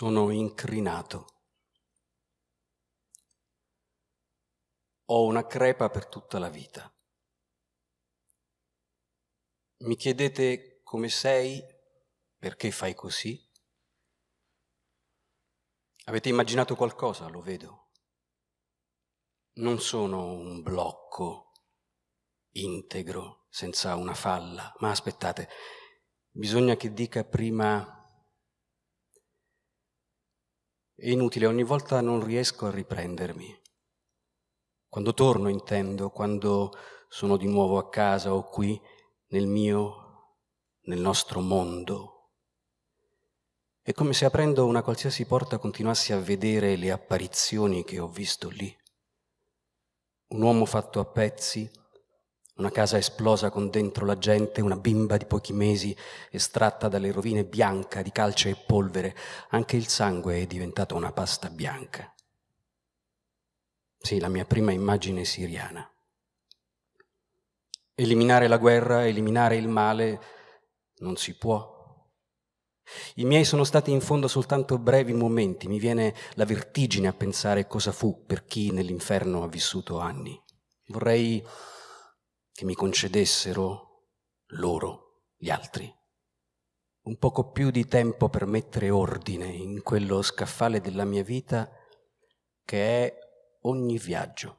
sono incrinato. Ho una crepa per tutta la vita. Mi chiedete come sei, perché fai così? Avete immaginato qualcosa, lo vedo. Non sono un blocco integro, senza una falla, ma aspettate, bisogna che dica prima è inutile, ogni volta non riesco a riprendermi. Quando torno intendo, quando sono di nuovo a casa o qui, nel mio, nel nostro mondo. È come se aprendo una qualsiasi porta continuassi a vedere le apparizioni che ho visto lì. Un uomo fatto a pezzi, una casa esplosa con dentro la gente, una bimba di pochi mesi estratta dalle rovine bianca di calce e polvere. Anche il sangue è diventato una pasta bianca. Sì, la mia prima immagine siriana. Eliminare la guerra, eliminare il male, non si può. I miei sono stati in fondo soltanto brevi momenti, mi viene la vertigine a pensare cosa fu per chi nell'inferno ha vissuto anni. Vorrei che mi concedessero loro, gli altri, un poco più di tempo per mettere ordine in quello scaffale della mia vita che è ogni viaggio.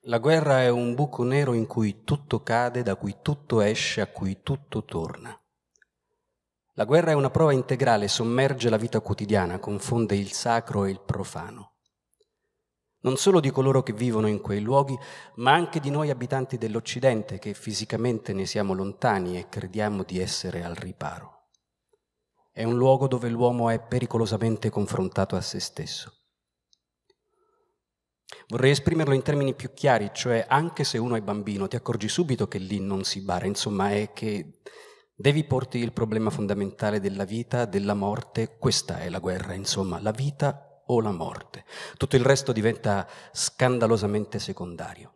La guerra è un buco nero in cui tutto cade, da cui tutto esce, a cui tutto torna. La guerra è una prova integrale, sommerge la vita quotidiana, confonde il sacro e il profano non solo di coloro che vivono in quei luoghi, ma anche di noi abitanti dell'Occidente che fisicamente ne siamo lontani e crediamo di essere al riparo. È un luogo dove l'uomo è pericolosamente confrontato a se stesso. Vorrei esprimerlo in termini più chiari, cioè anche se uno è bambino ti accorgi subito che lì non si bara, insomma è che devi porti il problema fondamentale della vita, della morte, questa è la guerra, insomma la vita o la morte. Tutto il resto diventa scandalosamente secondario.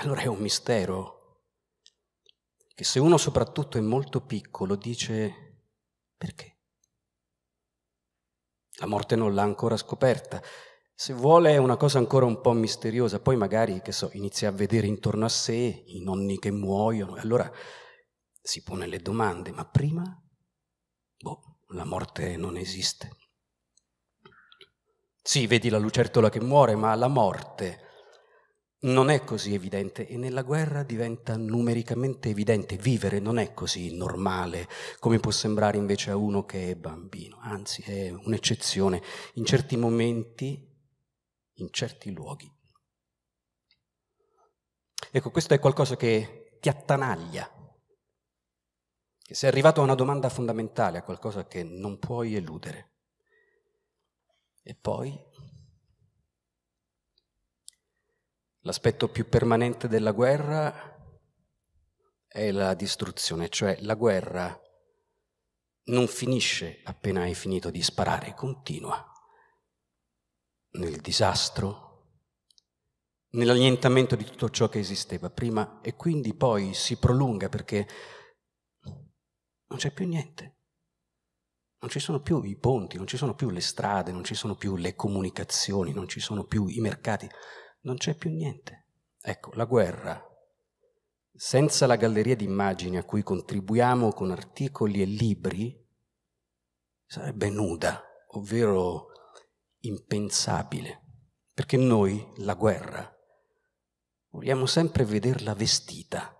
Allora è un mistero che se uno soprattutto è molto piccolo dice perché? La morte non l'ha ancora scoperta. Se vuole è una cosa ancora un po' misteriosa, poi magari, che so, inizia a vedere intorno a sé i nonni che muoiono, e allora si pone le domande, ma prima, boh, la morte non esiste. Sì, vedi la lucertola che muore, ma la morte non è così evidente e nella guerra diventa numericamente evidente. Vivere non è così normale come può sembrare invece a uno che è bambino, anzi è un'eccezione in certi momenti, in certi luoghi. Ecco, questo è qualcosa che ti attanaglia, che sei arrivato a una domanda fondamentale, a qualcosa che non puoi eludere. E poi l'aspetto più permanente della guerra è la distruzione, cioè la guerra non finisce appena hai finito di sparare, continua nel disastro, nell'annientamento di tutto ciò che esisteva prima e quindi poi si prolunga perché non c'è più niente. Non ci sono più i ponti, non ci sono più le strade, non ci sono più le comunicazioni, non ci sono più i mercati, non c'è più niente. Ecco, la guerra, senza la galleria di immagini a cui contribuiamo con articoli e libri, sarebbe nuda, ovvero impensabile, perché noi la guerra vogliamo sempre vederla vestita,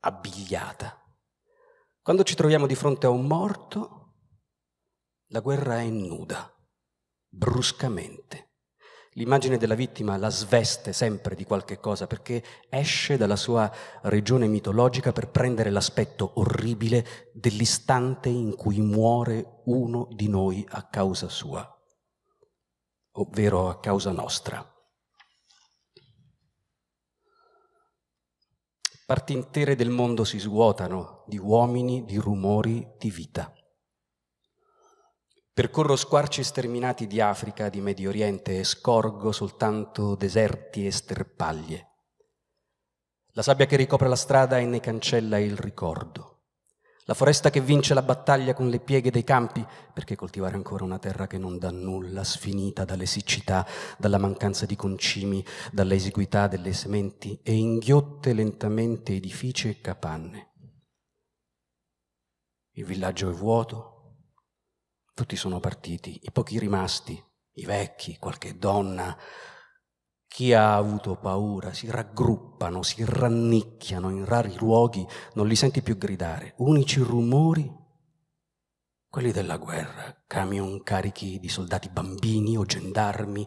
abbigliata. Quando ci troviamo di fronte a un morto, la guerra è nuda, bruscamente. L'immagine della vittima la sveste sempre di qualche cosa perché esce dalla sua regione mitologica per prendere l'aspetto orribile dell'istante in cui muore uno di noi a causa sua, ovvero a causa nostra. Parti intere del mondo si svuotano di uomini, di rumori, di vita. Percorro squarci sterminati di Africa, di Medio Oriente e scorgo soltanto deserti e sterpaglie. La sabbia che ricopre la strada e ne cancella il ricordo. La foresta che vince la battaglia con le pieghe dei campi, perché coltivare ancora una terra che non dà nulla, sfinita dalle siccità, dalla mancanza di concimi, dalla esiguità delle sementi e inghiotte lentamente edifici e capanne. Il villaggio è vuoto, tutti sono partiti, i pochi rimasti, i vecchi, qualche donna. Chi ha avuto paura si raggruppano, si rannicchiano in rari luoghi, non li senti più gridare. Unici rumori, quelli della guerra, camion carichi di soldati bambini o gendarmi,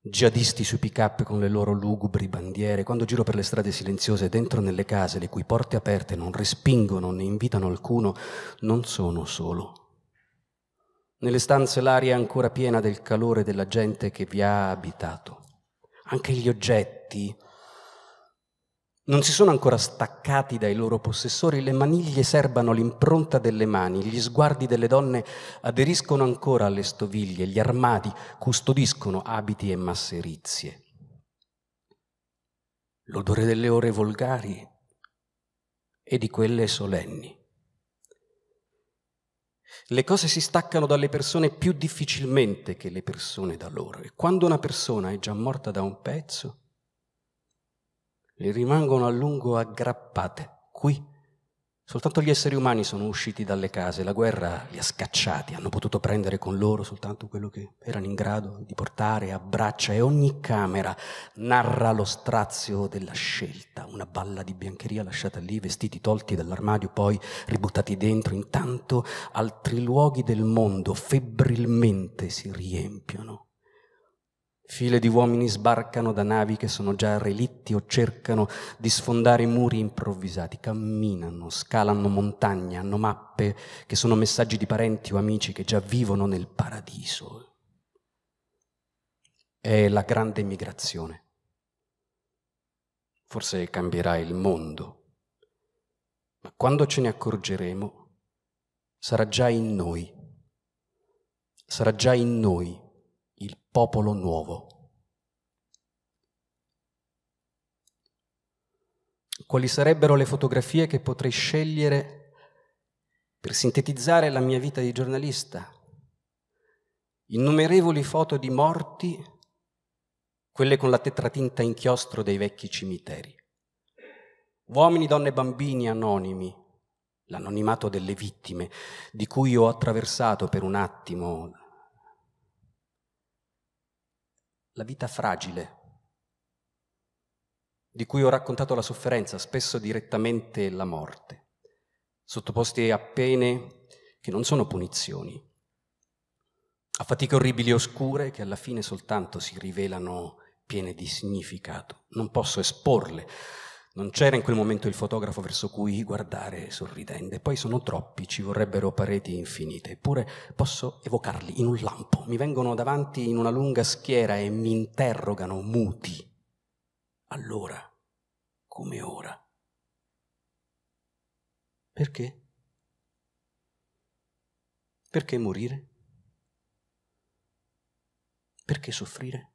jihadisti sui pick-up con le loro lugubri bandiere, quando giro per le strade silenziose, dentro nelle case, le cui porte aperte non respingono né invitano alcuno, non sono solo nelle stanze l'aria è ancora piena del calore della gente che vi ha abitato. Anche gli oggetti non si sono ancora staccati dai loro possessori, le maniglie serbano l'impronta delle mani, gli sguardi delle donne aderiscono ancora alle stoviglie, gli armadi custodiscono abiti e masserizie. L'odore delle ore volgari e di quelle solenni le cose si staccano dalle persone più difficilmente che le persone da loro. E quando una persona è già morta da un pezzo, le rimangono a lungo aggrappate qui Soltanto gli esseri umani sono usciti dalle case, la guerra li ha scacciati, hanno potuto prendere con loro soltanto quello che erano in grado di portare a braccia e ogni camera narra lo strazio della scelta, una balla di biancheria lasciata lì, vestiti tolti dall'armadio, poi ributtati dentro, intanto altri luoghi del mondo febbrilmente si riempiono File di uomini sbarcano da navi che sono già relitti o cercano di sfondare muri improvvisati, camminano, scalano montagne, hanno mappe che sono messaggi di parenti o amici che già vivono nel paradiso. È la grande migrazione. Forse cambierà il mondo, ma quando ce ne accorgeremo sarà già in noi, sarà già in noi popolo nuovo. Quali sarebbero le fotografie che potrei scegliere per sintetizzare la mia vita di giornalista? Innumerevoli foto di morti, quelle con la tetratinta inchiostro dei vecchi cimiteri. Uomini, donne e bambini anonimi, l'anonimato delle vittime, di cui ho attraversato per un attimo la vita fragile, di cui ho raccontato la sofferenza, spesso direttamente la morte, sottoposti a pene che non sono punizioni, a fatiche orribili e oscure che alla fine soltanto si rivelano piene di significato. Non posso esporle non c'era in quel momento il fotografo verso cui guardare sorridente. Poi sono troppi, ci vorrebbero pareti infinite. Eppure posso evocarli in un lampo. Mi vengono davanti in una lunga schiera e mi interrogano muti. Allora, come ora. Perché? Perché morire? Perché soffrire?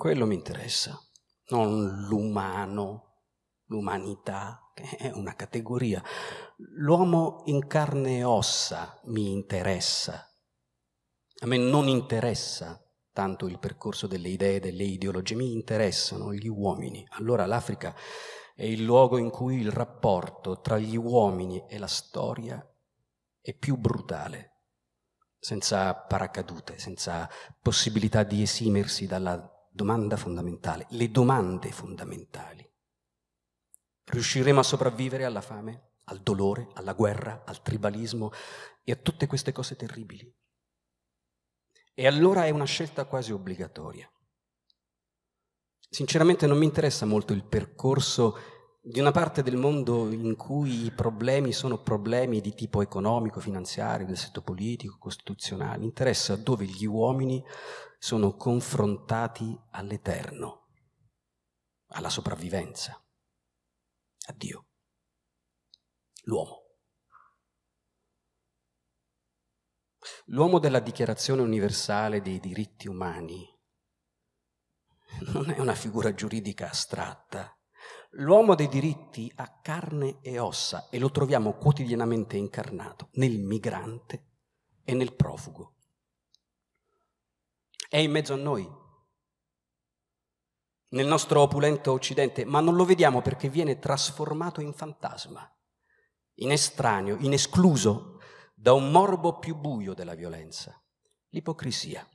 Quello mi interessa, non l'umano, l'umanità, che è una categoria. L'uomo in carne e ossa mi interessa. A me non interessa tanto il percorso delle idee, delle ideologie, mi interessano gli uomini. Allora l'Africa è il luogo in cui il rapporto tra gli uomini e la storia è più brutale, senza paracadute, senza possibilità di esimersi dalla domanda fondamentale, le domande fondamentali. Riusciremo a sopravvivere alla fame, al dolore, alla guerra, al tribalismo e a tutte queste cose terribili? E allora è una scelta quasi obbligatoria. Sinceramente non mi interessa molto il percorso di una parte del mondo in cui i problemi sono problemi di tipo economico, finanziario, del setto politico, costituzionale, interessa dove gli uomini sono confrontati all'eterno, alla sopravvivenza, a Dio, l'uomo. L'uomo della Dichiarazione universale dei diritti umani non è una figura giuridica astratta, L'uomo dei diritti ha carne e ossa e lo troviamo quotidianamente incarnato nel migrante e nel profugo. È in mezzo a noi, nel nostro opulento occidente, ma non lo vediamo perché viene trasformato in fantasma, in estraneo, in escluso da un morbo più buio della violenza, l'ipocrisia.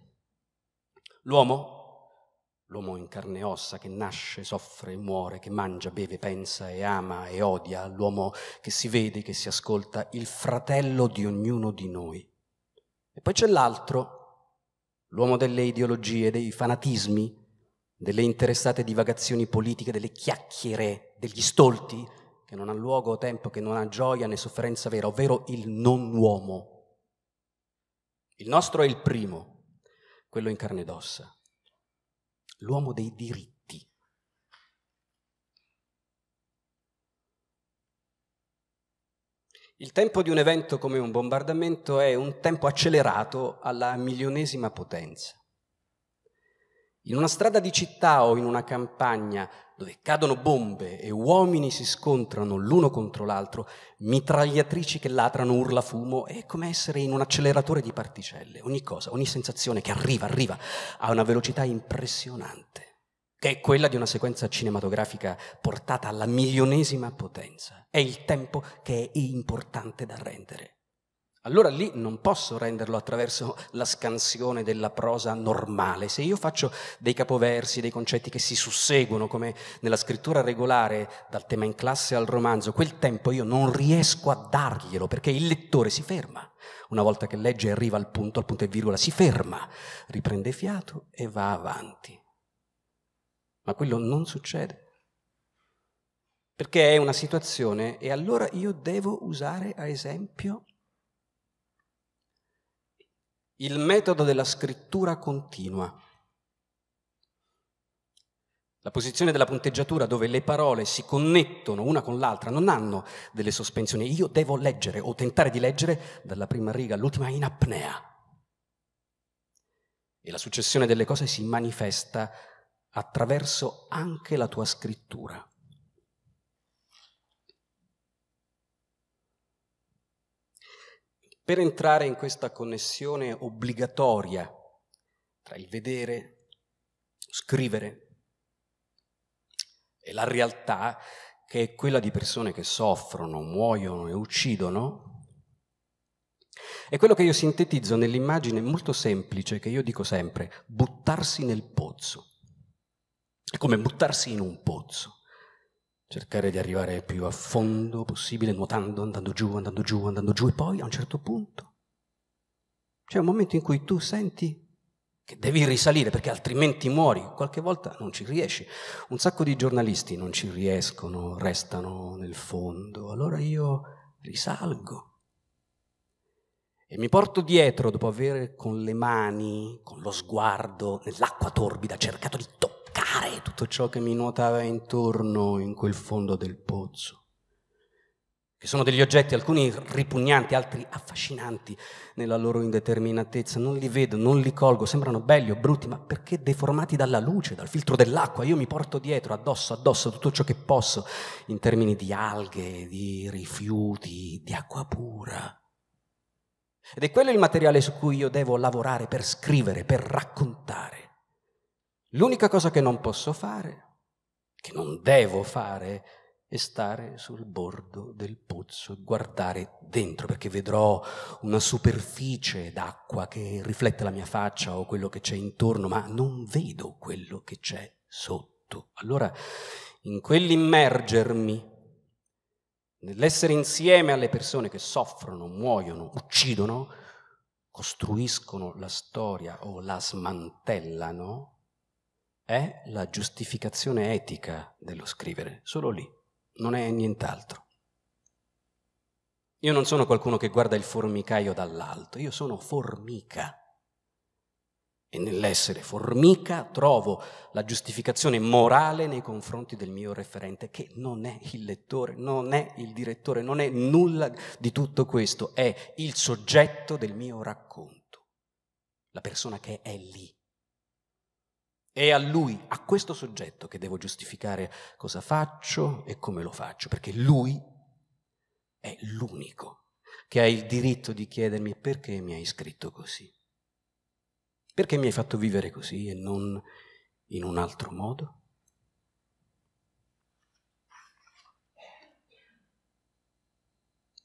L'uomo l'uomo in carne e ossa che nasce, soffre, muore, che mangia, beve, pensa e ama e odia, l'uomo che si vede, che si ascolta, il fratello di ognuno di noi. E poi c'è l'altro, l'uomo delle ideologie, dei fanatismi, delle interessate divagazioni politiche, delle chiacchiere, degli stolti, che non ha luogo o tempo, che non ha gioia né sofferenza vera, ovvero il non uomo. Il nostro è il primo, quello in carne ed ossa l'uomo dei diritti. Il tempo di un evento come un bombardamento è un tempo accelerato alla milionesima potenza. In una strada di città o in una campagna dove cadono bombe e uomini si scontrano l'uno contro l'altro, mitragliatrici che latrano, urla fumo, è come essere in un acceleratore di particelle. Ogni cosa, ogni sensazione che arriva, arriva a una velocità impressionante che è quella di una sequenza cinematografica portata alla milionesima potenza. È il tempo che è importante da rendere. Allora lì non posso renderlo attraverso la scansione della prosa normale. Se io faccio dei capoversi, dei concetti che si susseguono come nella scrittura regolare, dal tema in classe al romanzo, quel tempo io non riesco a darglielo perché il lettore si ferma. Una volta che legge e arriva al punto, al punto e virgola, si ferma, riprende fiato e va avanti. Ma quello non succede. Perché è una situazione e allora io devo usare, a esempio, il metodo della scrittura continua. La posizione della punteggiatura dove le parole si connettono una con l'altra, non hanno delle sospensioni. Io devo leggere o tentare di leggere dalla prima riga all'ultima in apnea. E la successione delle cose si manifesta attraverso anche la tua scrittura. Per entrare in questa connessione obbligatoria tra il vedere, scrivere e la realtà, che è quella di persone che soffrono, muoiono e uccidono, è quello che io sintetizzo nell'immagine molto semplice che io dico sempre, buttarsi nel pozzo. È come buttarsi in un pozzo cercare di arrivare più a fondo possibile, nuotando, andando giù, andando giù, andando giù, e poi a un certo punto c'è un momento in cui tu senti che devi risalire perché altrimenti muori, qualche volta non ci riesci. Un sacco di giornalisti non ci riescono, restano nel fondo, allora io risalgo. E mi porto dietro, dopo aver con le mani, con lo sguardo, nell'acqua torbida, cercato di toccare staccare tutto ciò che mi nuotava intorno in quel fondo del pozzo che sono degli oggetti, alcuni ripugnanti, altri affascinanti nella loro indeterminatezza, non li vedo, non li colgo, sembrano belli o brutti, ma perché deformati dalla luce, dal filtro dell'acqua, io mi porto dietro, addosso, addosso, tutto ciò che posso, in termini di alghe, di rifiuti, di acqua pura. Ed è quello il materiale su cui io devo lavorare per scrivere, per raccontare. L'unica cosa che non posso fare, che non devo fare, è stare sul bordo del pozzo e guardare dentro, perché vedrò una superficie d'acqua che riflette la mia faccia o quello che c'è intorno, ma non vedo quello che c'è sotto. Allora, in quell'immergermi, nell'essere insieme alle persone che soffrono, muoiono, uccidono, costruiscono la storia o la smantellano, è la giustificazione etica dello scrivere, solo lì, non è nient'altro. Io non sono qualcuno che guarda il formicaio dall'alto, io sono formica. E nell'essere formica trovo la giustificazione morale nei confronti del mio referente, che non è il lettore, non è il direttore, non è nulla di tutto questo, è il soggetto del mio racconto, la persona che è lì è a lui, a questo soggetto che devo giustificare cosa faccio e come lo faccio, perché lui è l'unico che ha il diritto di chiedermi perché mi hai scritto così, perché mi hai fatto vivere così e non in un altro modo.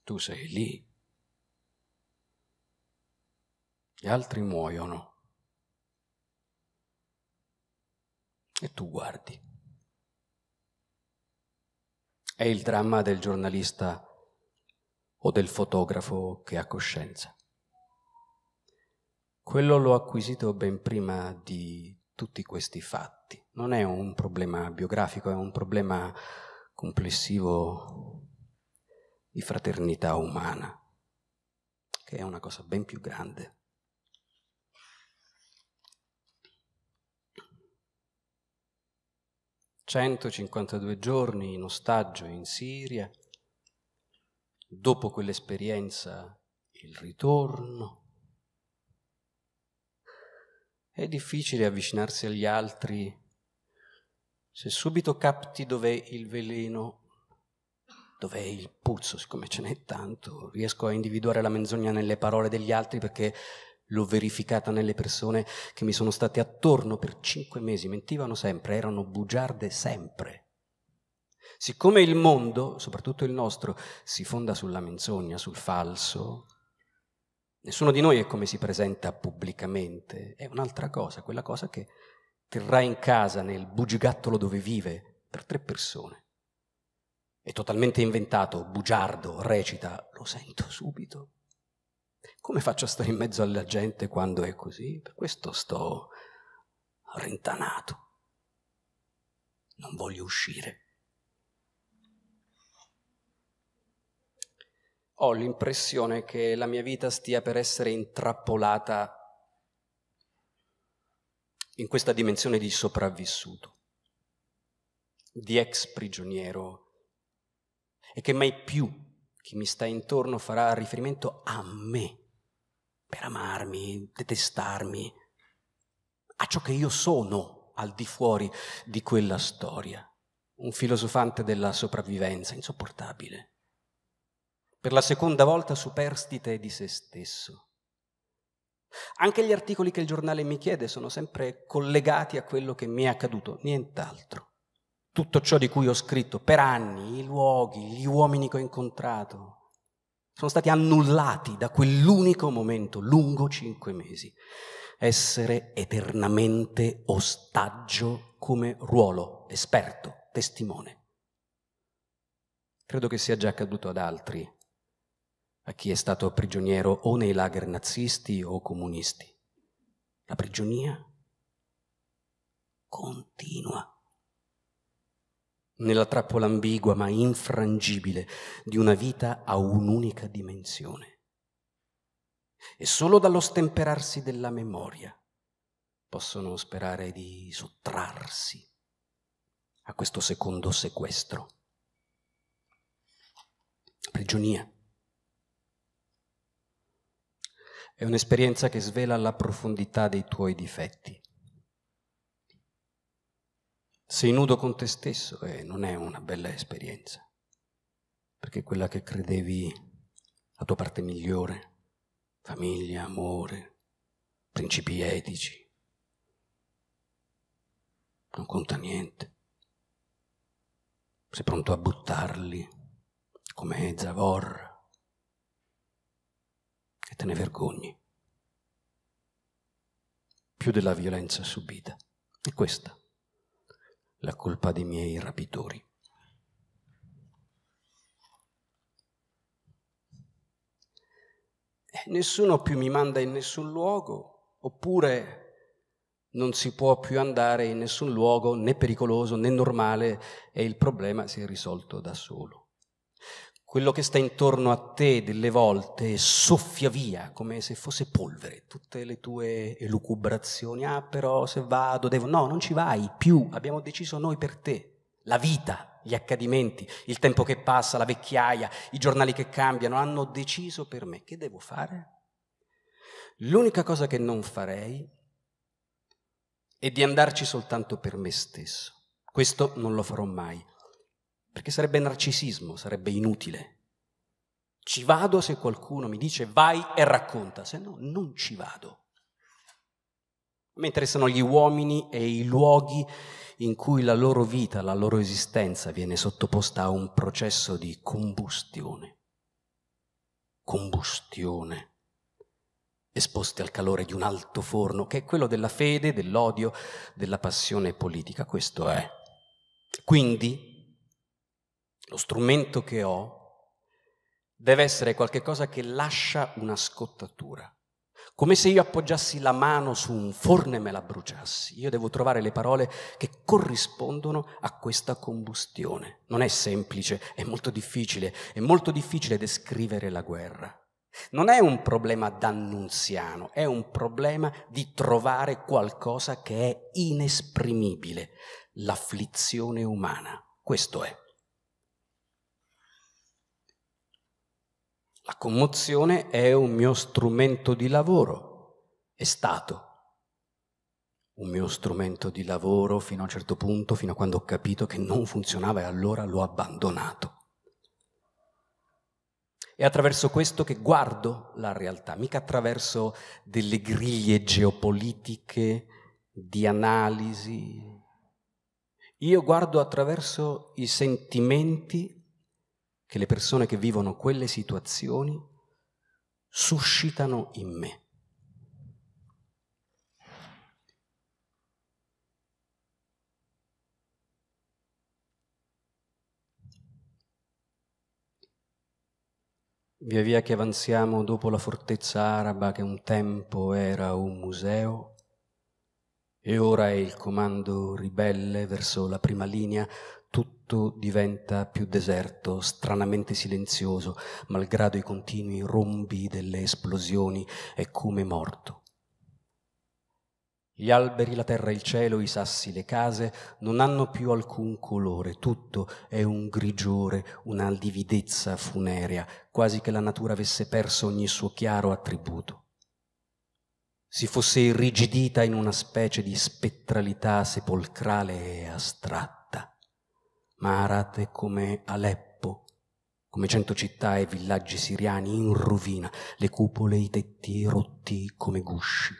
Tu sei lì. Gli altri muoiono e tu guardi. È il dramma del giornalista o del fotografo che ha coscienza. Quello l'ho acquisito ben prima di tutti questi fatti. Non è un problema biografico, è un problema complessivo di fraternità umana, che è una cosa ben più grande. 152 giorni in ostaggio in Siria, dopo quell'esperienza il ritorno. È difficile avvicinarsi agli altri se subito capti dov'è il veleno, dov'è il puzzo, siccome ce n'è tanto, riesco a individuare la menzogna nelle parole degli altri perché l'ho verificata nelle persone che mi sono state attorno per cinque mesi, mentivano sempre, erano bugiarde sempre. Siccome il mondo, soprattutto il nostro, si fonda sulla menzogna, sul falso, nessuno di noi è come si presenta pubblicamente, è un'altra cosa, quella cosa che terrà in casa nel bugigattolo dove vive per tre persone. È totalmente inventato, bugiardo, recita, lo sento subito, come faccio a stare in mezzo alla gente quando è così? Per questo sto rintanato. Non voglio uscire. Ho l'impressione che la mia vita stia per essere intrappolata in questa dimensione di sopravvissuto, di ex prigioniero e che mai più chi mi sta intorno farà riferimento a me, per amarmi, detestarmi, a ciò che io sono al di fuori di quella storia. Un filosofante della sopravvivenza insopportabile. Per la seconda volta superstite di se stesso. Anche gli articoli che il giornale mi chiede sono sempre collegati a quello che mi è accaduto, nient'altro tutto ciò di cui ho scritto per anni, i luoghi, gli uomini che ho incontrato, sono stati annullati da quell'unico momento, lungo cinque mesi. Essere eternamente ostaggio come ruolo, esperto, testimone. Credo che sia già accaduto ad altri, a chi è stato prigioniero o nei lager nazisti o comunisti. La prigionia continua nella trappola ambigua ma infrangibile di una vita a un'unica dimensione. E solo dallo stemperarsi della memoria possono sperare di sottrarsi a questo secondo sequestro. Prigionia. È un'esperienza che svela la profondità dei tuoi difetti sei nudo con te stesso e non è una bella esperienza, perché quella che credevi la tua parte migliore, famiglia, amore, principi etici, non conta niente. Sei pronto a buttarli come zavorra e te ne vergogni più della violenza subita. E questa la colpa dei miei rapitori. E eh, nessuno più mi manda in nessun luogo, oppure non si può più andare in nessun luogo né pericoloso né normale e il problema si è risolto da solo quello che sta intorno a te delle volte soffia via come se fosse polvere tutte le tue elucubrazioni. Ah, però se vado, devo. No, non ci vai più. Abbiamo deciso noi per te. La vita, gli accadimenti, il tempo che passa, la vecchiaia, i giornali che cambiano hanno deciso per me. Che devo fare? L'unica cosa che non farei è di andarci soltanto per me stesso. Questo non lo farò mai perché sarebbe narcisismo, sarebbe inutile. Ci vado se qualcuno mi dice vai e racconta, se no non ci vado. A me interessano gli uomini e i luoghi in cui la loro vita, la loro esistenza viene sottoposta a un processo di combustione. Combustione. Esposte al calore di un alto forno, che è quello della fede, dell'odio, della passione politica. Questo è. Quindi lo strumento che ho deve essere qualcosa che lascia una scottatura. Come se io appoggiassi la mano su un forno e me la bruciassi. Io devo trovare le parole che corrispondono a questa combustione. Non è semplice, è molto difficile, è molto difficile descrivere la guerra. Non è un problema d'annunziano, è un problema di trovare qualcosa che è inesprimibile, l'afflizione umana. Questo è. La commozione è un mio strumento di lavoro, è stato un mio strumento di lavoro fino a un certo punto, fino a quando ho capito che non funzionava e allora l'ho abbandonato. È attraverso questo che guardo la realtà, mica attraverso delle griglie geopolitiche, di analisi. Io guardo attraverso i sentimenti che le persone che vivono quelle situazioni suscitano in me. Via via che avanziamo dopo la fortezza araba che un tempo era un museo e ora è il comando ribelle verso la prima linea, tutto diventa più deserto, stranamente silenzioso, malgrado i continui rombi delle esplosioni, è come morto. Gli alberi, la terra, il cielo, i sassi, le case non hanno più alcun colore, tutto è un grigiore, una lividezza funerea, quasi che la natura avesse perso ogni suo chiaro attributo. Si fosse irrigidita in una specie di spettralità sepolcrale e astratta ma Arat è come Aleppo, come cento città e villaggi siriani in rovina, le cupole e i tetti rotti come gusci.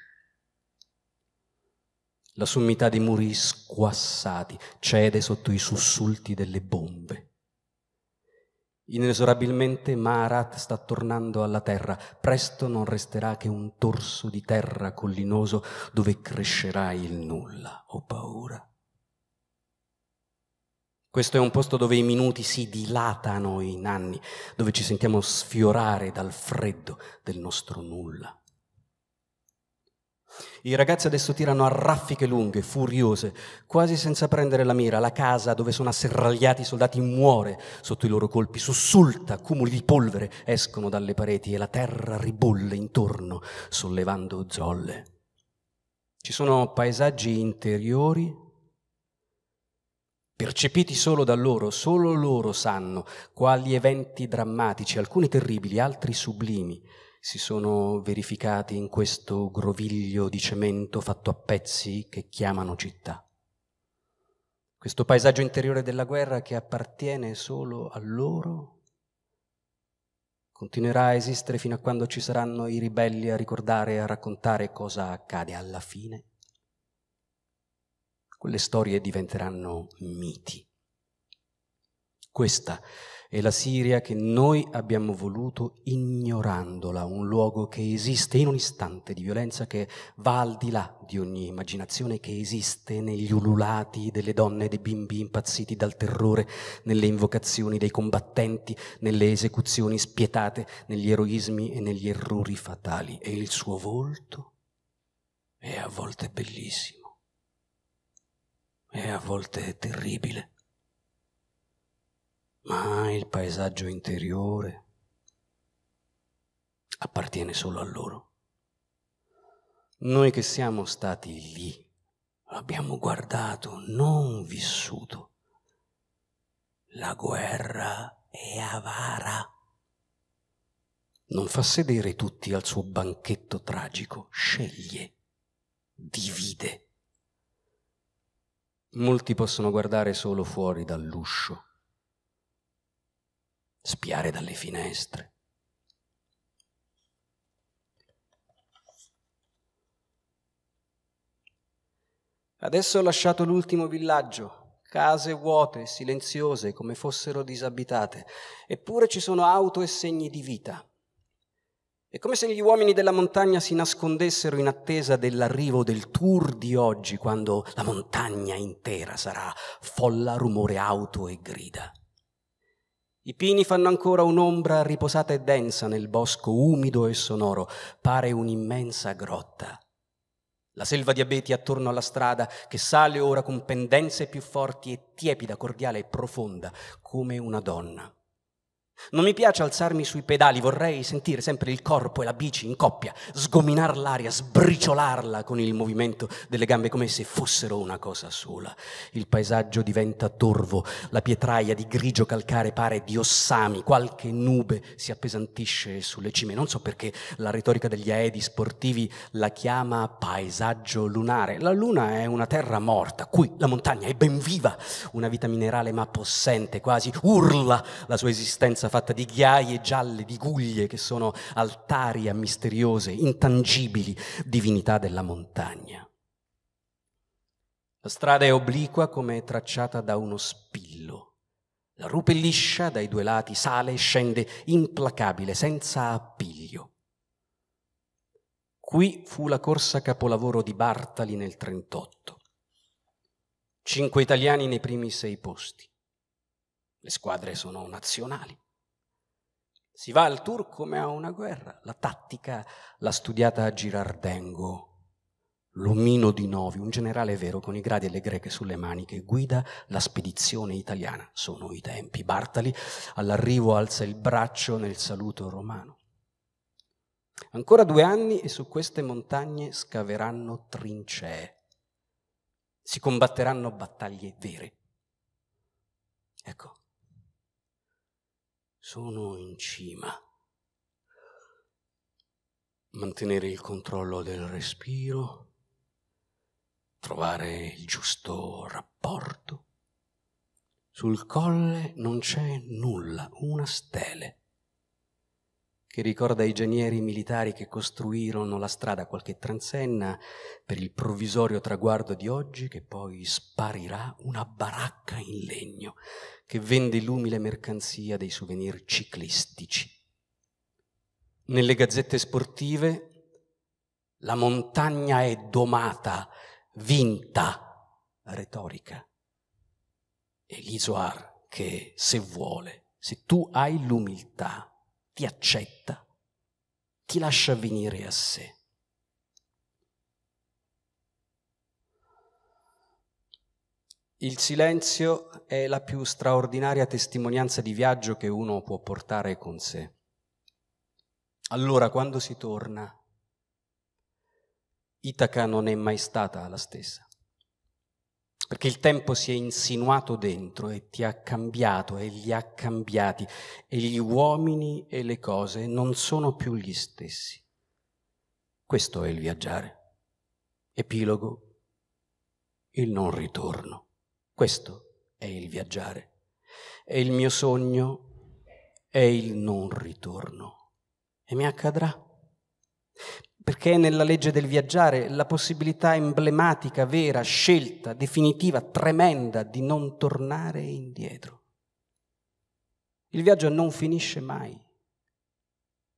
La sommità dei muri squassati cede sotto i sussulti delle bombe. Inesorabilmente Maharat sta tornando alla terra, presto non resterà che un torso di terra collinoso dove crescerà il nulla, ho paura. Questo è un posto dove i minuti si dilatano in anni, dove ci sentiamo sfiorare dal freddo del nostro nulla. I ragazzi adesso tirano a raffiche lunghe, furiose, quasi senza prendere la mira. La casa dove sono asserragliati i soldati muore sotto i loro colpi, sussulta, cumuli di polvere escono dalle pareti e la terra ribolle intorno, sollevando zolle. Ci sono paesaggi interiori percepiti solo da loro, solo loro sanno quali eventi drammatici, alcuni terribili, altri sublimi, si sono verificati in questo groviglio di cemento fatto a pezzi che chiamano città. Questo paesaggio interiore della guerra che appartiene solo a loro continuerà a esistere fino a quando ci saranno i ribelli a ricordare e a raccontare cosa accade alla fine quelle storie diventeranno miti. Questa è la Siria che noi abbiamo voluto ignorandola, un luogo che esiste in un istante di violenza che va al di là di ogni immaginazione, che esiste negli ululati delle donne e dei bimbi impazziti dal terrore, nelle invocazioni dei combattenti, nelle esecuzioni spietate, negli eroismi e negli errori fatali. E il suo volto è a volte bellissimo e a volte terribile. Ma il paesaggio interiore appartiene solo a loro. Noi che siamo stati lì, abbiamo guardato, non vissuto. La guerra è avara. Non fa sedere tutti al suo banchetto tragico, sceglie, divide Molti possono guardare solo fuori dall'uscio, spiare dalle finestre. Adesso ho lasciato l'ultimo villaggio, case vuote, silenziose, come fossero disabitate, eppure ci sono auto e segni di vita. È come se gli uomini della montagna si nascondessero in attesa dell'arrivo del tour di oggi, quando la montagna intera sarà folla, rumore auto e grida. I pini fanno ancora un'ombra riposata e densa nel bosco umido e sonoro, pare un'immensa grotta. La selva di abeti attorno alla strada che sale ora con pendenze più forti e tiepida, cordiale e profonda, come una donna. Non mi piace alzarmi sui pedali, vorrei sentire sempre il corpo e la bici in coppia, sgominar l'aria, sbriciolarla con il movimento delle gambe come se fossero una cosa sola. Il paesaggio diventa torvo, la pietraia di grigio calcare pare di ossami, qualche nube si appesantisce sulle cime. Non so perché la retorica degli aedi sportivi la chiama paesaggio lunare. La luna è una terra morta, qui la montagna è ben viva, una vita minerale ma possente, quasi urla la sua esistenza chiesa fatta di ghiaie gialle, di guglie che sono altari a misteriose, intangibili divinità della montagna. La strada è obliqua come è tracciata da uno spillo. La rupe liscia dai due lati sale e scende implacabile, senza appiglio. Qui fu la corsa capolavoro di Bartali nel 38. Cinque italiani nei primi sei posti. Le squadre sono nazionali. Si va al tour come a una guerra. La tattica l'ha studiata a Girardengo. L'omino di Novi, un generale vero con i gradi e le greche sulle mani, che guida la spedizione italiana. Sono i tempi. Bartali all'arrivo alza il braccio nel saluto romano. Ancora due anni e su queste montagne scaveranno trincee. Si combatteranno battaglie vere. Ecco, sono in cima. Mantenere il controllo del respiro, trovare il giusto rapporto. Sul colle non c'è nulla, una stele che ricorda i genieri militari che costruirono la strada qualche transenna per il provvisorio traguardo di oggi che poi sparirà una baracca in legno che vende l'umile mercanzia dei souvenir ciclistici. Nelle gazzette sportive la montagna è domata, vinta, retorica. E l'Isoar che, se vuole, se tu hai l'umiltà ti accetta, ti lascia venire a sé. Il silenzio è la più straordinaria testimonianza di viaggio che uno può portare con sé. Allora, quando si torna, Itaca non è mai stata la stessa perché il tempo si è insinuato dentro e ti ha cambiato e li ha cambiati e gli uomini e le cose non sono più gli stessi. Questo è il viaggiare. Epilogo. Il non ritorno. Questo è il viaggiare. E il mio sogno è il non ritorno. E mi accadrà perché è nella legge del viaggiare la possibilità emblematica, vera, scelta, definitiva, tremenda di non tornare indietro. Il viaggio non finisce mai,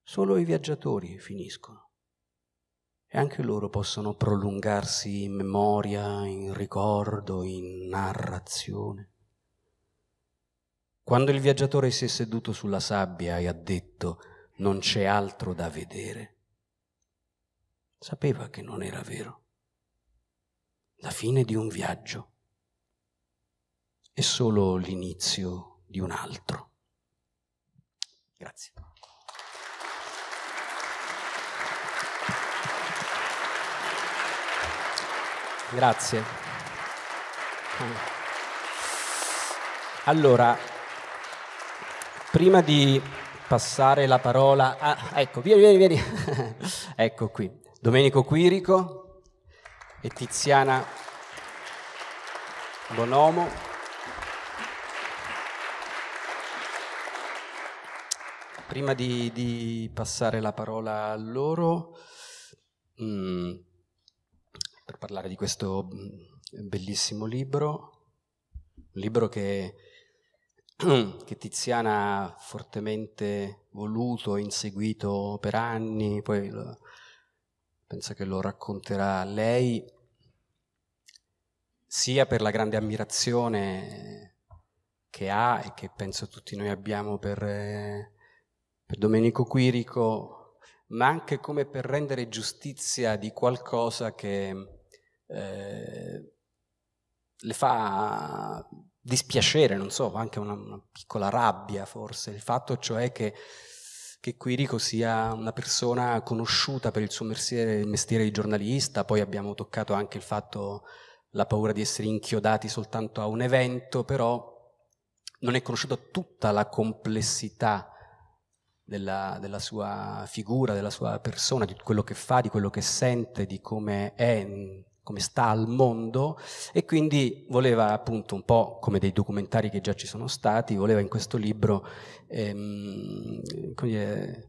solo i viaggiatori finiscono e anche loro possono prolungarsi in memoria, in ricordo, in narrazione. Quando il viaggiatore si è seduto sulla sabbia e ha detto non c'è altro da vedere, sapeva che non era vero. La fine di un viaggio è solo l'inizio di un altro. Grazie. Grazie. Allora, prima di passare la parola a... ecco, vieni, vieni, vieni. ecco qui. Domenico Quirico e Tiziana Bonomo. Prima di, di passare la parola a loro, mh, mm, per parlare di questo mm, bellissimo libro, un libro che, che Tiziana ha fortemente voluto, inseguito per anni, poi lo, pensa che lo racconterà lei, sia per la grande ammirazione che ha e che penso tutti noi abbiamo per, eh, per Domenico Quirico, ma anche come per rendere giustizia di qualcosa che eh, le fa dispiacere, non so, anche una, una piccola rabbia forse, il fatto cioè che che Quirico sia una persona conosciuta per il suo mestiere, il mestiere di giornalista, poi abbiamo toccato anche il fatto, la paura di essere inchiodati soltanto a un evento, però non è conosciuta tutta la complessità della, della, sua figura, della sua persona, di quello che fa, di quello che sente, di come è come sta al mondo e quindi voleva appunto un po' come dei documentari che già ci sono stati, voleva in questo libro ehm, dire,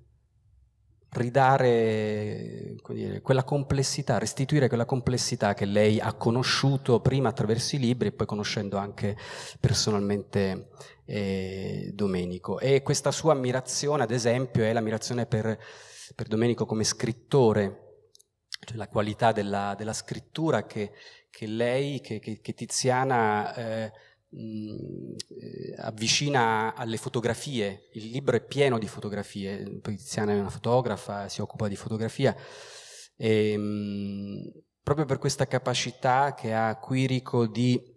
ridare dire, quella complessità, restituire quella complessità che lei ha conosciuto prima attraverso i libri e poi conoscendo anche personalmente eh, Domenico. E questa sua ammirazione ad esempio è l'ammirazione per, per Domenico come scrittore cioè la qualità della, della scrittura che, che, lei, che, che Tiziana eh, mh, eh, avvicina alle fotografie. Il libro è pieno di fotografie, poi Tiziana è una fotografa, si occupa di fotografia. E, ehm, mh, proprio per questa capacità che ha Quirico di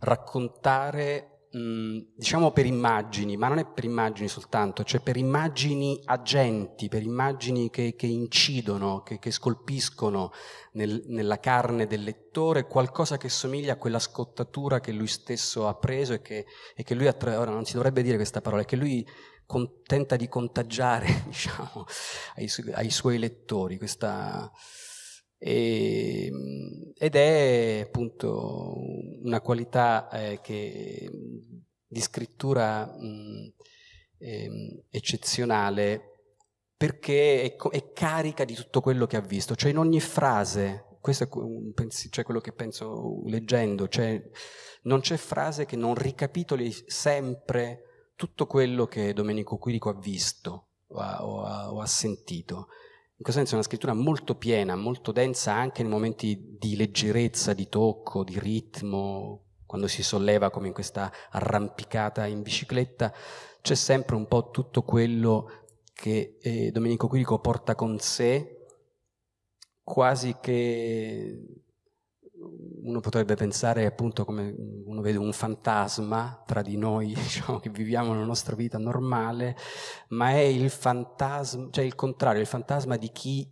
raccontare Mm. diciamo per immagini, ma non è per immagini soltanto, cioè per immagini agenti, per immagini che, che incidono, che, che scolpiscono nel, nella carne del lettore qualcosa che somiglia a quella scottatura che lui stesso ha preso e che, e che lui, attra- ora non si dovrebbe dire questa parola, è che lui con, tenta di contagiare diciamo, ai, su- ai suoi lettori questa e, ehm, ed è appunto una qualità eh, che, di scrittura mh, eh, eccezionale perché è, è, carica di tutto quello che ha visto, cioè in ogni frase, questo è cioè quello che penso leggendo, cioè non c'è frase che non ricapitoli sempre tutto quello che Domenico Quirico ha visto o ha, o ha, o ha sentito. In questo senso è una scrittura molto piena, molto densa anche nei momenti di leggerezza, di tocco, di ritmo, quando si solleva come in questa arrampicata in bicicletta, c'è sempre un po' tutto quello che eh, Domenico Quirico porta con sé, quasi che uno potrebbe pensare appunto come uno vede un fantasma tra di noi, diciamo, che viviamo la nostra vita normale, ma è il fantasma, cioè il contrario, il fantasma di chi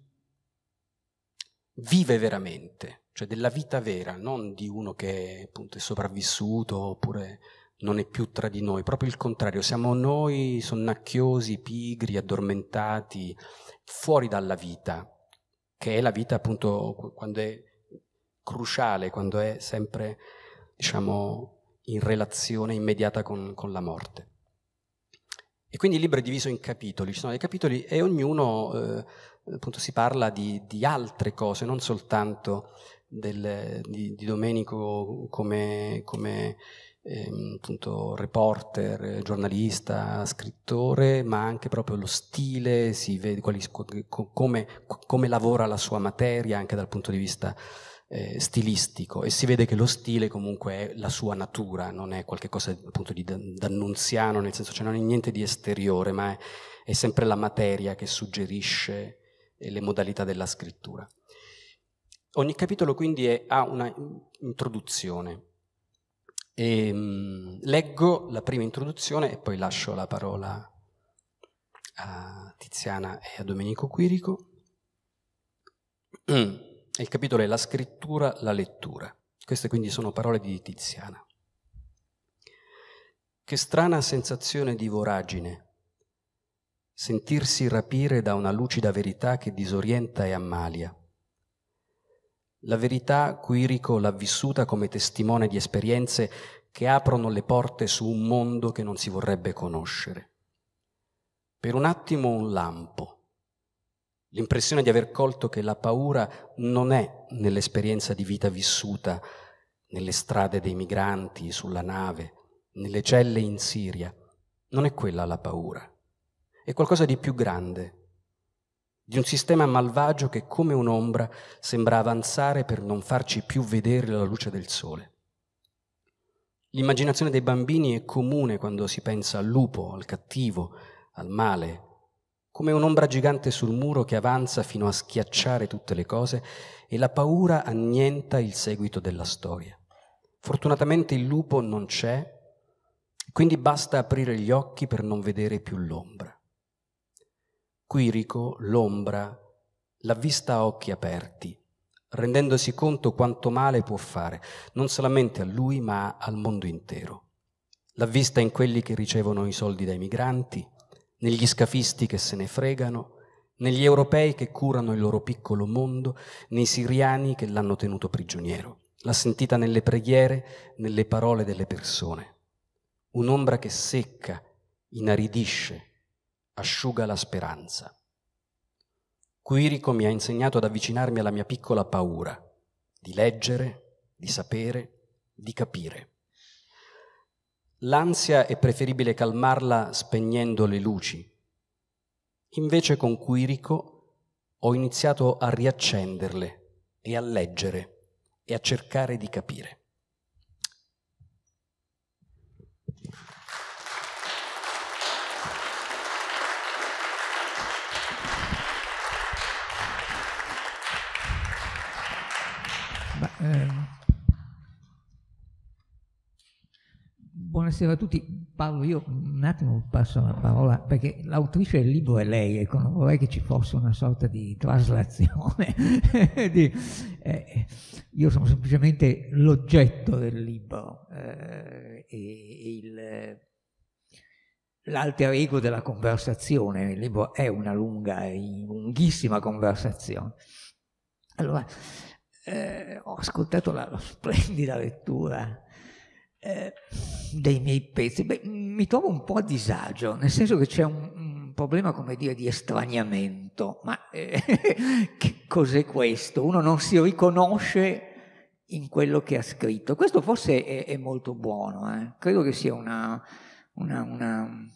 vive veramente, cioè della vita vera, non di uno che appunto è sopravvissuto oppure non è più tra di noi, proprio il contrario, siamo noi sonnacchiosi, pigri, addormentati, fuori dalla vita, che è la vita appunto quando è cruciale, quando è sempre, diciamo, in relazione immediata con, con la morte. E quindi il libro è diviso in capitoli, ci sono dei capitoli e ognuno eh, appunto si parla di, di, altre cose, non soltanto del, di, di, Domenico come, come eh, appunto reporter, giornalista, scrittore, ma anche proprio lo stile, si vede quali, come, come lavora la sua materia anche dal punto di vista eh, stilistico e si vede che lo stile comunque è la sua natura, non è qualcosa appunto di d'annunziano, nel senso cioè non è niente di esteriore, ma è, è sempre la materia che suggerisce eh, le modalità della scrittura. Ogni capitolo quindi è, ha una introduzione. E, ehm, mh, leggo la prima introduzione e poi lascio la parola a Tiziana e a Domenico Quirico. il capitolo è la scrittura, la lettura. Queste quindi sono parole di Tiziana. Che strana sensazione di voragine sentirsi rapire da una lucida verità che disorienta e ammalia. La verità Quirico l'ha vissuta come testimone di esperienze che aprono le porte su un mondo che non si vorrebbe conoscere. Per un attimo un lampo, l'impressione di aver colto che la paura non è nell'esperienza di vita vissuta, nelle strade dei migranti, sulla nave, nelle celle in Siria. Non è quella la paura, è qualcosa di più grande, di un sistema malvagio che come un'ombra sembra avanzare per non farci più vedere la luce del sole. L'immaginazione dei bambini è comune quando si pensa al lupo, al cattivo, al male, come un'ombra gigante sul muro che avanza fino a schiacciare tutte le cose e la paura annienta il seguito della storia. Fortunatamente il lupo non c'è, quindi basta aprire gli occhi per non vedere più l'ombra. Quirico l'ombra l'ha vista a occhi aperti, rendendosi conto quanto male può fare, non solamente a lui ma al mondo intero. L'ha vista in quelli che ricevono i soldi dai migranti, negli scafisti che se ne fregano, negli europei che curano il loro piccolo mondo, nei siriani che l'hanno tenuto prigioniero. L'ha sentita nelle preghiere, nelle parole delle persone. Un'ombra che secca, inaridisce, asciuga la speranza. Quirico mi ha insegnato ad avvicinarmi alla mia piccola paura, di leggere, di sapere, di capire. L'ansia è preferibile calmarla spegnendo le luci. Invece con Quirico ho iniziato a riaccenderle e a leggere e a cercare di capire. Beh, eh Buonasera a tutti, parlo io un attimo, passo la parola, perché l'autrice del libro è lei, ecco, non vorrei che ci fosse una sorta di traslazione. di, eh, io sono semplicemente l'oggetto del libro eh, e, l'alter ego della conversazione, il libro è una lunga, lunghissima conversazione. Allora, eh, ho ascoltato la, la splendida lettura eh, dei miei pezzi, Beh, mi trovo un po' a disagio, nel senso che c'è un, un problema, come dire, di estraniamento. Ma eh, che cos'è questo? Uno non si riconosce in quello che ha scritto. Questo forse è, è molto buono, eh? credo che sia una, una, una,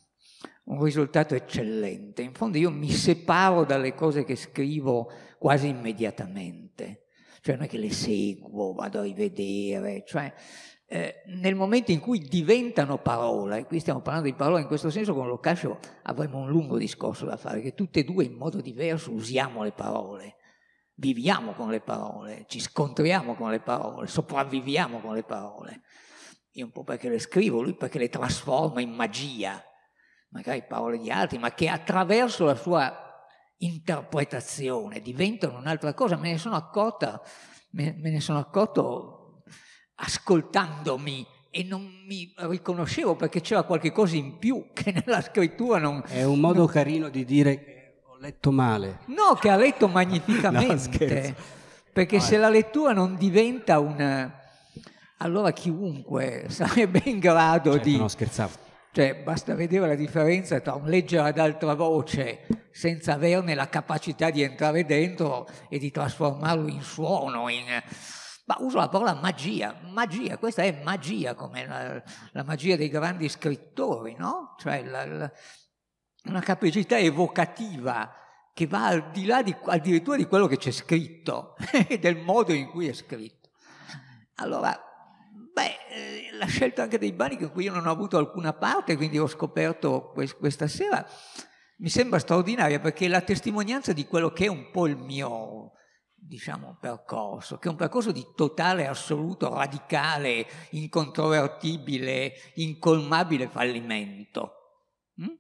un risultato eccellente. In fondo io mi separo dalle cose che scrivo quasi immediatamente, cioè non è che le seguo, vado a rivedere, cioè eh, nel momento in cui diventano parola, e qui stiamo parlando di parola in questo senso, con Locascio avremo un lungo discorso da fare, che tutte e due in modo diverso usiamo le parole, viviamo con le parole, ci scontriamo con le parole, sopravviviamo con le parole. Io un po' perché le scrivo, lui perché le trasforma in magia, magari parole di altri, ma che attraverso la sua interpretazione diventano un'altra cosa. Me ne sono accorta, me, me ne sono accorto ascoltandomi e non mi riconoscevo perché c'era qualche cosa in più che nella scrittura non... È un modo carino di dire che eh, ho letto male. No, che ha letto magnificamente. no, perché ah. se la lettura non diventa un... Allora chiunque sarebbe in grado certo, di... No, scherzavo. Cioè, basta vedere la differenza tra un leggere ad altra voce senza averne la capacità di entrare dentro e di trasformarlo in suono, in ma uso la parola magia, magia, questa è magia come la, la magia dei grandi scrittori, no? Cioè la, la, una capacità evocativa che va al di là di, addirittura di quello che c'è scritto e del modo in cui è scritto. Allora, beh, eh, la scelta anche dei bani con cui io non ho avuto alcuna parte, quindi ho scoperto que- questa sera, mi sembra straordinaria perché è la testimonianza di quello che è un po' il mio, diciamo, percorso, che è un percorso di totale, assoluto, radicale, incontrovertibile, incolmabile fallimento mm?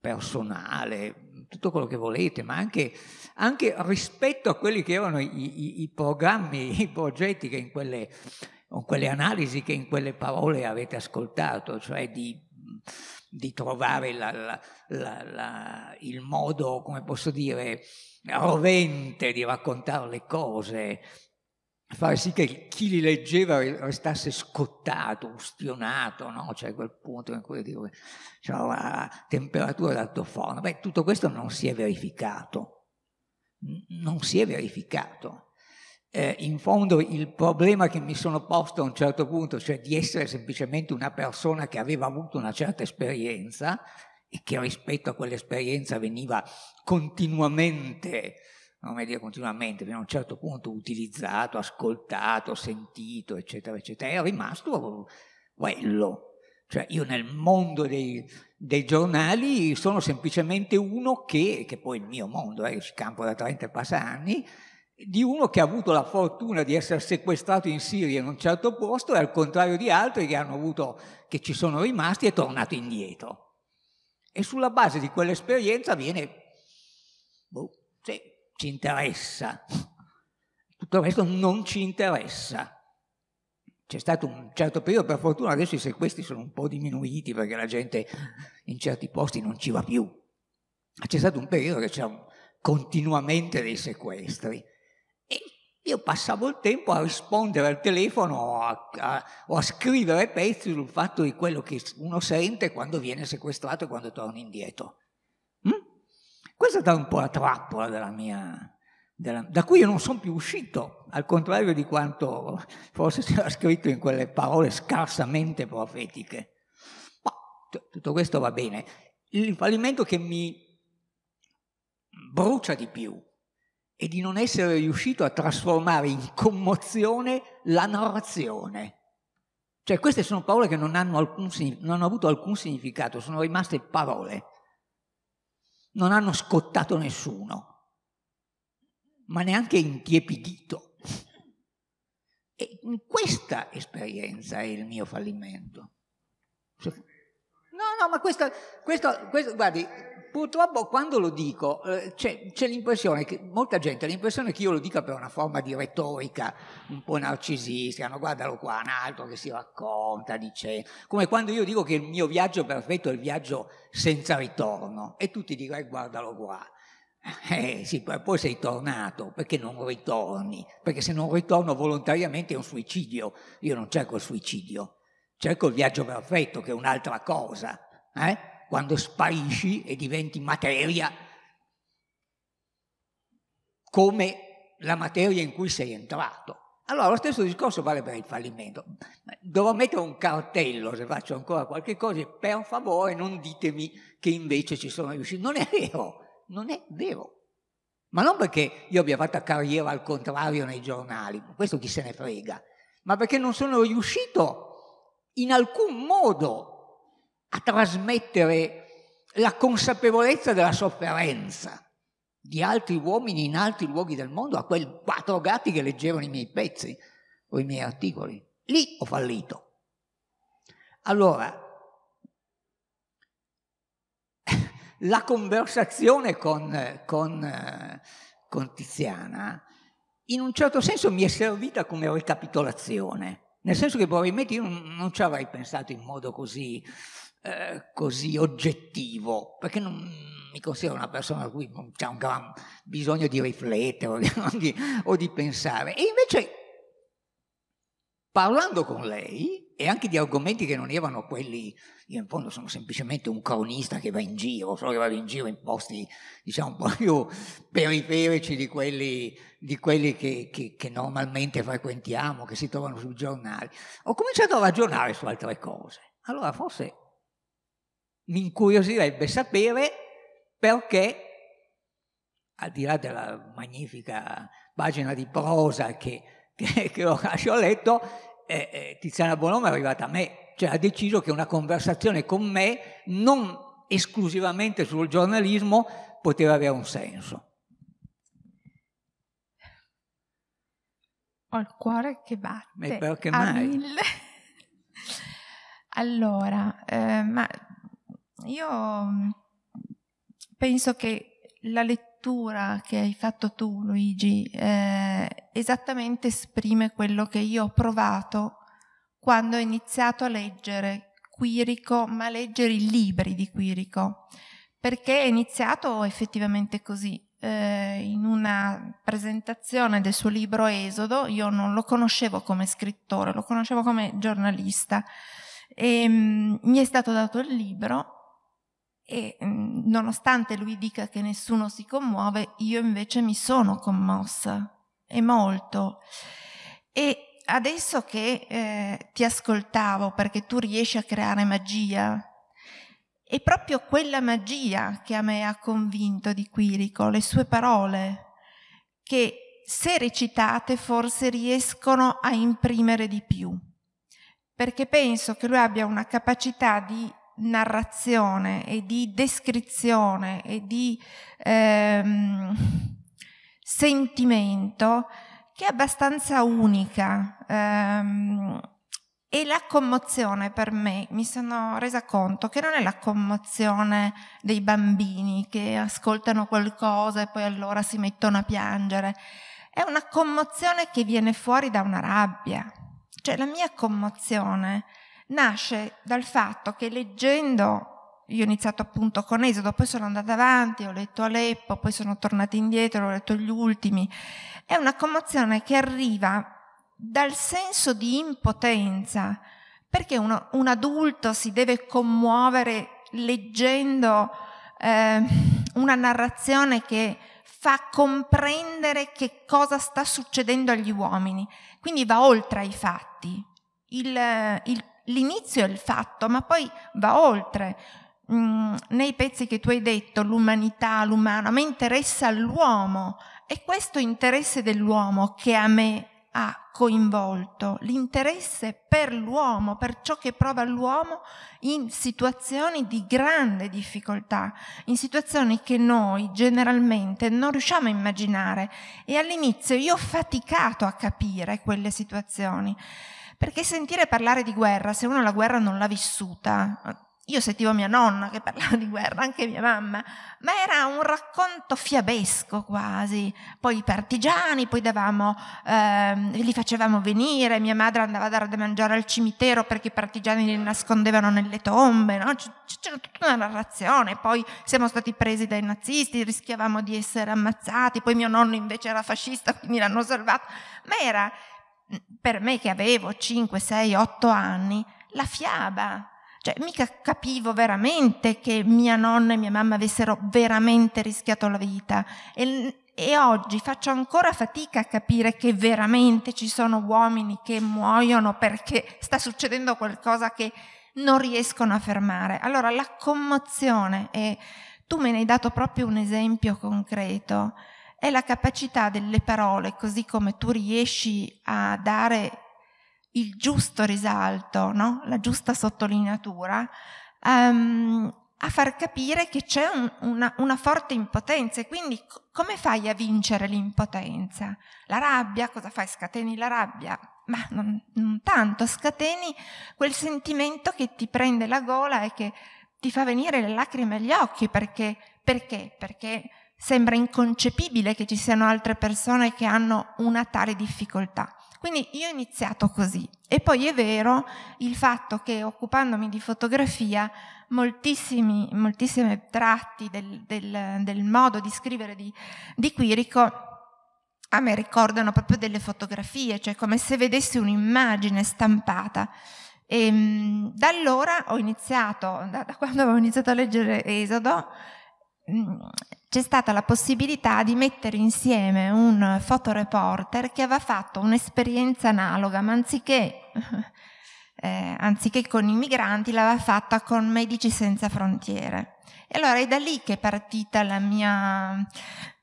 personale, tutto quello che volete, ma anche, anche rispetto a quelli che erano i, i, i programmi, i progetti che in quelle, in quelle analisi che in quelle parole avete ascoltato, cioè di di trovare la, la, la, il modo, come posso dire, rovente di raccontare le cose, fare sì che chi li leggeva restasse scottato, ustionato, no? cioè quel punto in cui dico, cioè, la temperatura d'alto forno. Beh, tutto questo non si è verificato, non si è verificato eh, in fondo il problema che mi sono posto a un certo punto, cioè di essere semplicemente una persona che aveva avuto una certa esperienza e che rispetto a quell'esperienza veniva continuamente, come dire continuamente, a un certo punto utilizzato, ascoltato, sentito, eccetera, eccetera, è rimasto quello. Cioè io nel mondo dei, dei giornali sono semplicemente uno che, che poi è il mio mondo, eh, io ci campo da 30 e passa anni, di uno che ha avuto la fortuna di essere sequestrato in Siria in un certo posto e al contrario di altri che, avuto, che ci sono rimasti e tornato indietro. E sulla base di quell'esperienza viene, boh, sì, ci interessa. Tutto il resto non ci interessa. C'è stato un certo periodo, per fortuna adesso i sequestri sono un po' diminuiti perché la gente in certi posti non ci va più. Ma c'è stato un periodo che c'erano continuamente dei sequestri io passavo il tempo a rispondere al telefono o a, a, o a scrivere pezzi sul fatto di quello che uno sente quando viene sequestrato e quando torna indietro. Mm? Questa è stata un po' la trappola della mia... Della, da cui io non sono più uscito, al contrario di quanto forse si era scritto in quelle parole scarsamente profetiche. Ma t- tutto questo va bene. Il fallimento che mi brucia di più e di non essere riuscito a trasformare in commozione la narrazione. Cioè queste sono parole che non hanno, alcun, non hanno avuto alcun significato, sono rimaste parole, non hanno scottato nessuno, ma neanche intiepidito. E in questa esperienza è il mio fallimento. No, no, ma questo, questo, questo, guardi, purtroppo quando lo dico eh, c'è, c'è, l'impressione che molta gente ha l'impressione che io lo dica per una forma di retorica un po' narcisistica, no? guardalo qua, un altro che si racconta, dice, come quando io dico che il mio viaggio perfetto è il viaggio senza ritorno e tutti dicono eh, guardalo qua. Eh, sì, poi sei tornato, perché non ritorni? Perché se non ritorno volontariamente è un suicidio. Io non cerco il suicidio, cerco il viaggio perfetto, che è un'altra cosa. Eh? quando sparisci e diventi materia, come la materia in cui sei entrato. Allora lo stesso discorso vale per il fallimento. Dovrò mettere un cartello se faccio ancora qualche cosa, per favore non ditemi che invece ci sono riuscito. Non è vero, non è vero. Ma non perché io abbia fatto carriera al contrario nei giornali, questo chi se ne frega, ma perché non sono riuscito in alcun modo a trasmettere la consapevolezza della sofferenza di altri uomini in altri luoghi del mondo a quei quattro gatti che leggevano i miei pezzi o i miei articoli. Lì ho fallito. Allora, la conversazione con, con, con, Tiziana in un certo senso mi è servita come ricapitolazione, nel senso che probabilmente io non ci avrei pensato in modo così eh, così oggettivo, perché non mi considero una persona a cui c'è un gran bisogno di riflettere o di, o di pensare. E invece, parlando con lei, e anche di argomenti che non erano quelli, io in fondo sono semplicemente un cronista che va in giro, solo che vado in giro in posti diciamo un po' più periferici di quelli, di quelli che, che, che, normalmente frequentiamo, che si trovano sui giornali. Ho cominciato a ragionare su altre cose. Allora forse mi incuriosirebbe sapere perché, al di là della magnifica pagina di prosa che, che, che Horacio ha letto, eh, eh, Tiziana Bonomo è arrivata a me, cioè ha deciso che una conversazione con me, non esclusivamente sul giornalismo, poteva avere un senso. Ho il cuore che batte. Ma perché mai? Allora, eh, ma io mm, penso che la lettura che hai fatto tu, Luigi, eh, esattamente esprime quello che io ho provato quando ho iniziato a leggere Quirico, ma leggere i libri di Quirico, perché è iniziato effettivamente così. Eh, in una presentazione del suo libro Esodo, io non lo conoscevo come scrittore, lo conoscevo come giornalista. E, ehm, mh, mi è stato dato il libro e mm, nonostante lui dica che nessuno si commuove, io invece mi sono commossa e molto. E adesso che eh, ti ascoltavo perché tu riesci a creare magia, è proprio quella magia che a me ha convinto di Quirico, le sue parole, che se recitate forse riescono a imprimere di più, perché penso che lui abbia una capacità di narrazione e di descrizione e di ehm, sentimento che è abbastanza unica. Ehm, e la commozione per me, mi sono resa conto che non è la commozione dei bambini che ascoltano qualcosa e poi allora si mettono a piangere, è una commozione che viene fuori da una rabbia. Cioè la mia commozione nasce dal fatto che leggendo io ho iniziato appunto con Esodo, poi sono andata avanti, ho letto Aleppo, poi sono tornata indietro, ho letto gli ultimi. È una commozione che arriva dal senso di impotenza, perché uno, un adulto si deve commuovere leggendo eh, una narrazione che fa comprendere che cosa sta succedendo agli uomini, quindi va oltre ai fatti. Il, il l'inizio è il fatto, ma poi va oltre. Mm, nei pezzi che tu hai detto, l'umanità, l'umano, a me interessa l'uomo, è questo interesse dell'uomo che a me ha coinvolto, l'interesse per l'uomo, per ciò che prova l'uomo in situazioni di grande difficoltà, in situazioni che noi generalmente non riusciamo a immaginare e all'inizio io ho faticato a capire quelle situazioni perché sentire parlare di guerra, se uno la guerra non l'ha vissuta, io sentivo mia nonna che parlava di guerra, anche mia mamma, ma era un racconto fiabesco quasi. Poi i partigiani, poi davamo, ehm, li facevamo venire, mia madre andava a dare da mangiare al cimitero perché i partigiani li nascondevano nelle tombe, no? c'era tutta una narrazione, poi siamo stati presi dai nazisti, rischiavamo di essere ammazzati, poi mio nonno invece era fascista, quindi l'hanno salvato, ma era per me che avevo 5, 6, 8 anni, la fiaba. Cioè, mica capivo veramente che mia nonna e mia mamma avessero veramente rischiato la vita. E, e oggi faccio ancora fatica a capire che veramente ci sono uomini che muoiono perché sta succedendo qualcosa che non riescono a fermare. Allora, la commozione, e tu me ne hai dato proprio un esempio concreto, è la capacità delle parole, così come tu riesci a dare il giusto risalto, no? la giusta sottolineatura, um, a far capire che c'è un, una, una, forte impotenza e quindi c- come fai a vincere l'impotenza? La rabbia, cosa fai? Scateni la rabbia? Ma non, non tanto, scateni quel sentimento che ti prende la gola e che ti fa venire le lacrime agli occhi perché, perché, perché sembra inconcepibile che ci siano altre persone che hanno una tale difficoltà. Quindi io ho iniziato così e poi è vero il fatto che occupandomi di fotografia moltissimi, moltissimi tratti del, del, del, modo di scrivere di, di Quirico a me ricordano proprio delle fotografie, cioè come se vedessi un'immagine stampata. E, ehm, da allora ho iniziato, da, da quando avevo iniziato a leggere Esodo, mm, c'è stata la possibilità di mettere insieme un fotoreporter che aveva fatto un'esperienza analoga, ma anziché, eh, anziché con i migranti l'aveva fatta con Medici Senza Frontiere. E allora è da lì che è partita la mia,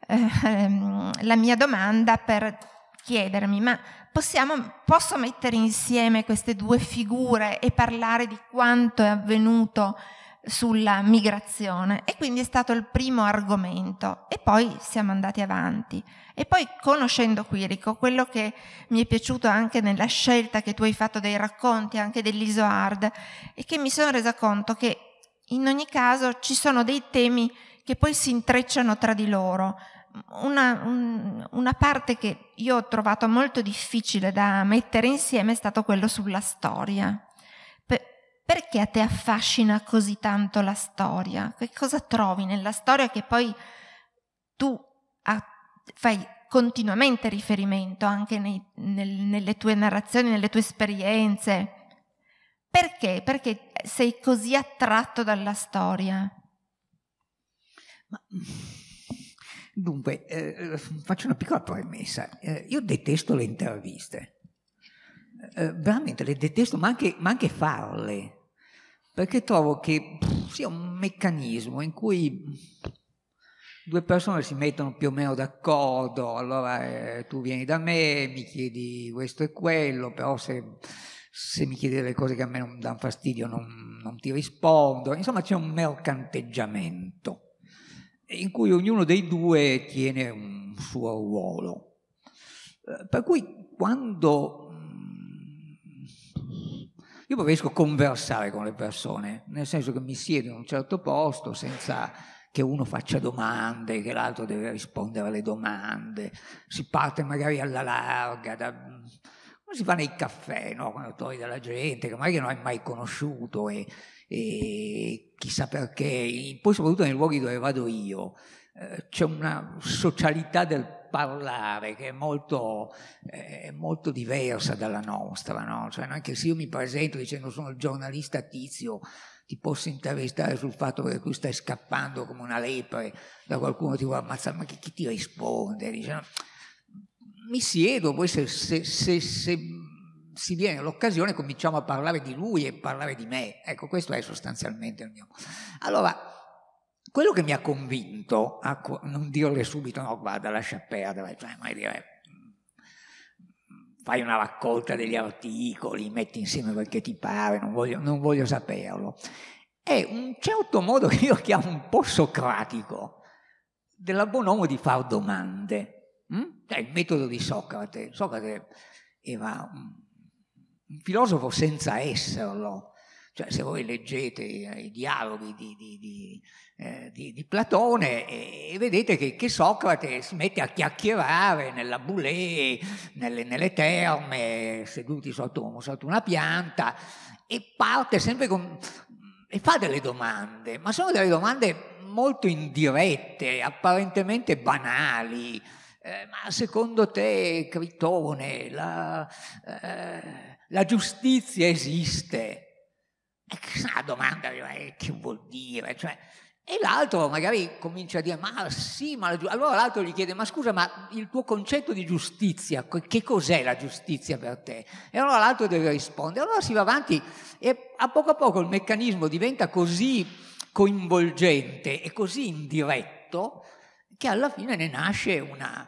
eh, la mia domanda per chiedermi, ma possiamo, posso mettere insieme queste due figure e parlare di quanto è avvenuto? sulla migrazione e quindi è stato il primo argomento e poi siamo andati avanti e poi conoscendo Quirico quello che mi è piaciuto anche nella scelta che tu hai fatto dei racconti anche dell'Isoard è che mi sono resa conto che in ogni caso ci sono dei temi che poi si intrecciano tra di loro una, un, una parte che io ho trovato molto difficile da mettere insieme è stato quello sulla storia perché a te affascina così tanto la storia? Che cosa trovi nella storia che poi tu fai continuamente riferimento anche nei, nel, nelle tue narrazioni, nelle tue esperienze? Perché? Perché sei così attratto dalla storia? Ma... Dunque, eh, faccio una piccola premessa. Eh, io detesto le interviste. Eh, veramente le detesto, ma anche, ma anche farle perché trovo che pff, sia un meccanismo in cui due persone si mettono più o meno d'accordo, allora eh, tu vieni da me, mi chiedi questo e quello, però se, se mi chiedi delle cose che a me non danno fastidio non, non ti rispondo, insomma c'è un mercanteggiamento in cui ognuno dei due tiene un suo ruolo. Eh, per cui quando io preferisco conversare con le persone, nel senso che mi siedo in un certo posto senza che uno faccia domande, che l'altro deve rispondere alle domande, si parte magari alla larga, da, come si fa nei caffè, no? quando trovi della gente che magari non hai mai conosciuto e, e chissà perché, poi soprattutto nei luoghi dove vado io, eh, c'è una socialità del parlare che è molto, eh, molto diversa dalla nostra, no? Cioè, anche se io mi presento dicendo sono il giornalista tizio, ti posso intervistare sul fatto che tu stai scappando come una lepre da qualcuno ti vuole ammazzare, ma chi, chi ti risponde? Dice, no? Mi siedo, poi se, se, se, se si viene l'occasione cominciamo a parlare di lui e parlare di me. Ecco, questo è sostanzialmente il mio. Allora, quello che mi ha convinto a ecco, non dirle subito no, guarda, lascia perdere, cioè, come dire, fai una raccolta degli articoli, metti insieme quel che ti pare, non voglio, non voglio saperlo, è un certo modo che io chiamo un po' socratico della Bonomo di far domande. Hm? cioè, il metodo di Socrate. Socrate era un filosofo senza esserlo, cioè, se voi leggete eh, i dialoghi di, di, di, eh, di Platone e vedete che, che, Socrate si mette a chiacchierare nella boulée, nelle, nelle terme, seduti sotto, sotto una pianta, e parte sempre con, e fa delle domande, ma sono delle domande molto indirette, apparentemente banali. Eh, ma secondo te, Critone, la, eh, la giustizia esiste? E questa domanda eh, che vuol dire? Cioè, e l'altro magari comincia a dire, ma sì, ma la allora l'altro gli chiede, ma scusa, ma il tuo concetto di giustizia, che cos'è la giustizia per te? E allora l'altro deve rispondere, allora si va avanti e a poco a poco il meccanismo diventa così coinvolgente e così indiretto che alla fine ne nasce una,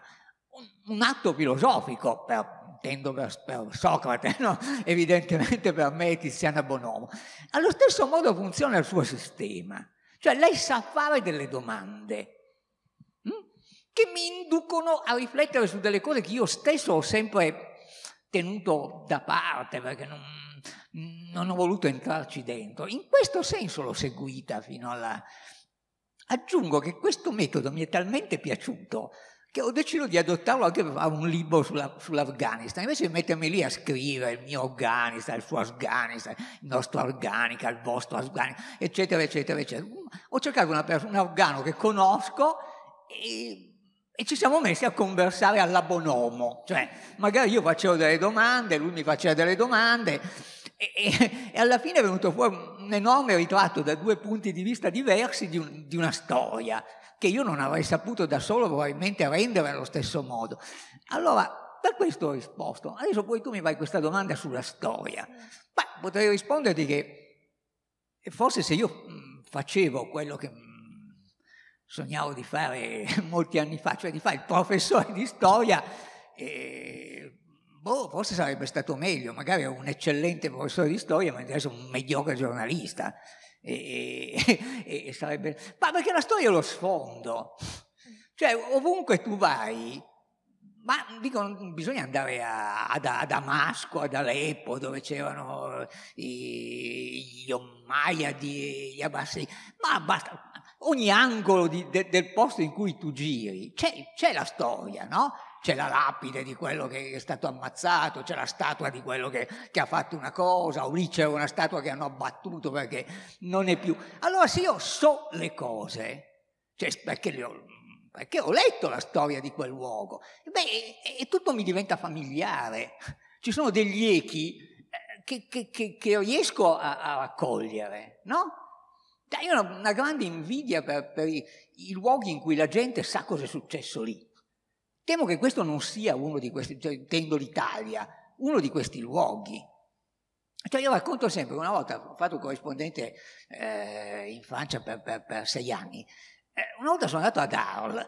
un, un atto filosofico, per intendo per, per Socrate, no? evidentemente per me è Tiziana Bonomo. Allo stesso modo funziona il suo sistema, cioè lei sa fare delle domande hm? che mi inducono a riflettere su delle cose che io stesso ho sempre tenuto da parte perché non, non ho voluto entrarci dentro. In questo senso l'ho seguita fino alla... Aggiungo che questo metodo mi è talmente piaciuto che ho deciso di adottarlo anche per fare un libro sulla, sull'Afghanistan, invece di mettermi lì a scrivere il mio Afghanistan, il suo Afghanistan, il nostro Afghanistan, il vostro Afghanistan, eccetera, eccetera, eccetera. Mm, ho cercato una persona, un afghano che conosco e, e, ci siamo messi a conversare alla bonomo, cioè magari io facevo delle domande, lui mi faceva delle domande e, e, e alla fine è venuto fuori un enorme ritratto da due punti di vista diversi di, un, di una storia che io non avrei saputo da solo probabilmente rendere allo stesso modo. Allora, da questo ho risposto. Adesso poi tu mi fai questa domanda sulla storia. Beh, potrei risponderti che eh, forse se io mm, facevo quello che mm, sognavo di fare molti anni fa, cioè di fare il professore di storia, eh, boh, forse sarebbe stato meglio, magari un eccellente professore di storia, ma adesso un mediocre giornalista e, e, e sarebbe... Ma perché la storia è lo sfondo. Cioè, ovunque tu vai, ma dico, bisogna andare a, a, a, Damasco, ad Aleppo, dove c'erano i, gli Ommaiadi e gli Abbasidi, ma basta, ogni angolo di, de, del posto in cui tu giri c'è, c'è la storia, no? c'è la lapide di quello che è stato ammazzato, c'è la statua di quello che, che ha fatto una cosa, o lì c'è una statua che hanno abbattuto perché non è più. Allora se io so le cose, cioè perché, ho, perché ho, letto la storia di quel luogo, beh, e, e tutto mi diventa familiare. Ci sono degli echi eh, che, che, che, che, riesco a, a raccogliere, no? Io ho una grande invidia per, per i, i luoghi in cui la gente sa cosa è successo lì. Temo che questo non sia uno di questi, cioè, intendo l'Italia, uno di questi luoghi. Cioè io racconto sempre, una volta ho fatto un corrispondente eh, in Francia per, per, per sei anni, eh, una volta sono andato ad Arles,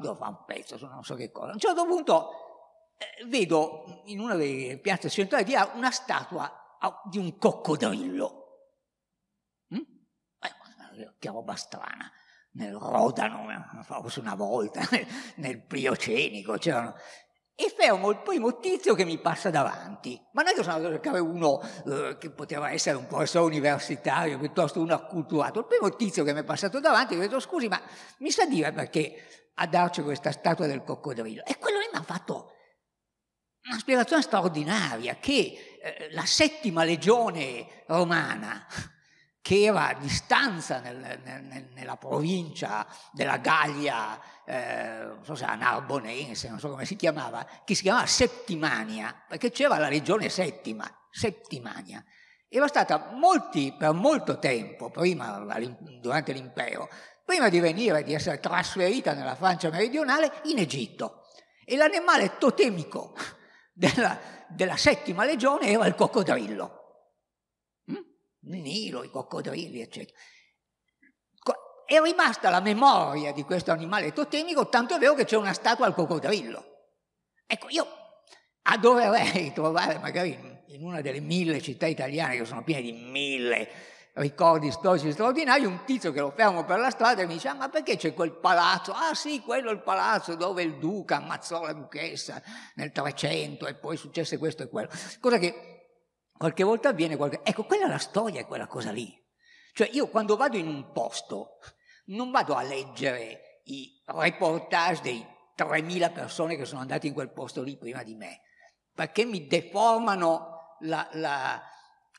devo fa un pezzo, non so che cosa, a un certo punto eh, vedo in una delle piazze centrali di Arles una statua ah, di un coccodrillo. Mm? che roba strana nel Rodano, eh, forse una volta, nel Pliocenico, c'erano e fermo il primo tizio che mi passa davanti. Ma non è che sono andato a cercare uno eh, che poteva essere un professore universitario piuttosto uno acculturato. Il primo tizio che mi è passato davanti gli ho detto scusi, ma mi sa dire perché a darci questa statua del coccodrillo? E quello lì mi ha fatto una spiegazione straordinaria che eh, la settima legione romana che era a distanza nel, nel, nella provincia della Gallia, eh, non so se era Narbonense, non so come si chiamava, che si chiamava Settimania, perché c'era la regione Settima, Settimania. Era stata molti, per molto tempo, prima, durante l'impero, prima di venire, di essere trasferita nella Francia meridionale, in Egitto. E l'animale totemico della, della settima legione era il coccodrillo. Nilo, i coccodrilli, eccetera. È rimasta la memoria di questo animale totemico, tanto è vero che c'è una statua al coccodrillo. Ecco, io adorerei trovare magari in una delle mille città italiane, che sono piene di mille ricordi storici straordinari, un tizio che lo fermo per la strada e mi dice ah, ma perché c'è quel palazzo? Ah sì, quello è il palazzo dove il duca ammazzò la duchessa nel 300 e poi successe questo e quello. Cosa che Qualche volta avviene qualche... Ecco, quella è la storia, quella cosa lì. Cioè io quando vado in un posto non vado a leggere i reportage dei 3.000 persone che sono andate in quel posto lì prima di me, perché mi deformano la, la,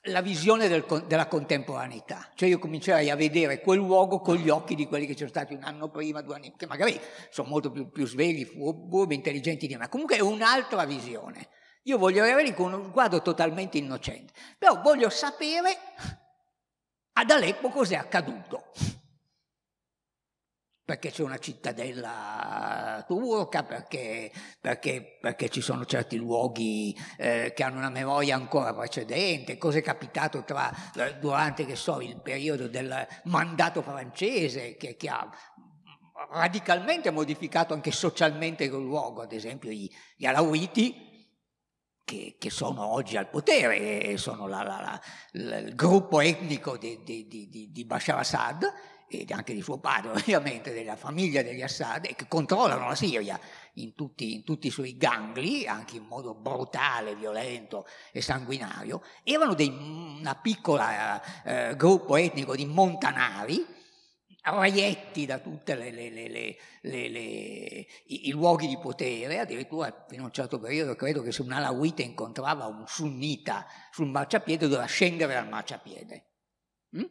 la visione del, della contemporaneità. Cioè io comincerai a vedere quel luogo con gli occhi di quelli che c'erano stati un anno prima, due anni, prima, che magari sono molto più, più svegli, furbi, intelligenti di me, ma comunque è un'altra visione. Io voglio avere con uno sguardo totalmente innocente, però voglio sapere ad Aleppo cos'è accaduto. Perché c'è una cittadella turca, perché, perché, perché ci sono certi luoghi eh, che hanno una memoria ancora precedente, cosa è capitato tra, eh, durante che so, il periodo del mandato francese che, che ha radicalmente modificato anche socialmente quel luogo, ad esempio gli, gli Alawiti che, che, sono oggi al potere e sono la, la, la, il gruppo etnico di, di, di, di, Bashar Assad e anche di suo padre ovviamente, della famiglia degli Assad e che controllano la Siria in tutti, in tutti i suoi gangli, anche in modo brutale, violento e sanguinario, erano dei, una piccola eh, gruppo etnico di montanari raietti da tutti i, luoghi di potere, addirittura in un certo periodo credo che se un alawite incontrava un sunnita sul marciapiede doveva scendere dal marciapiede. Mm?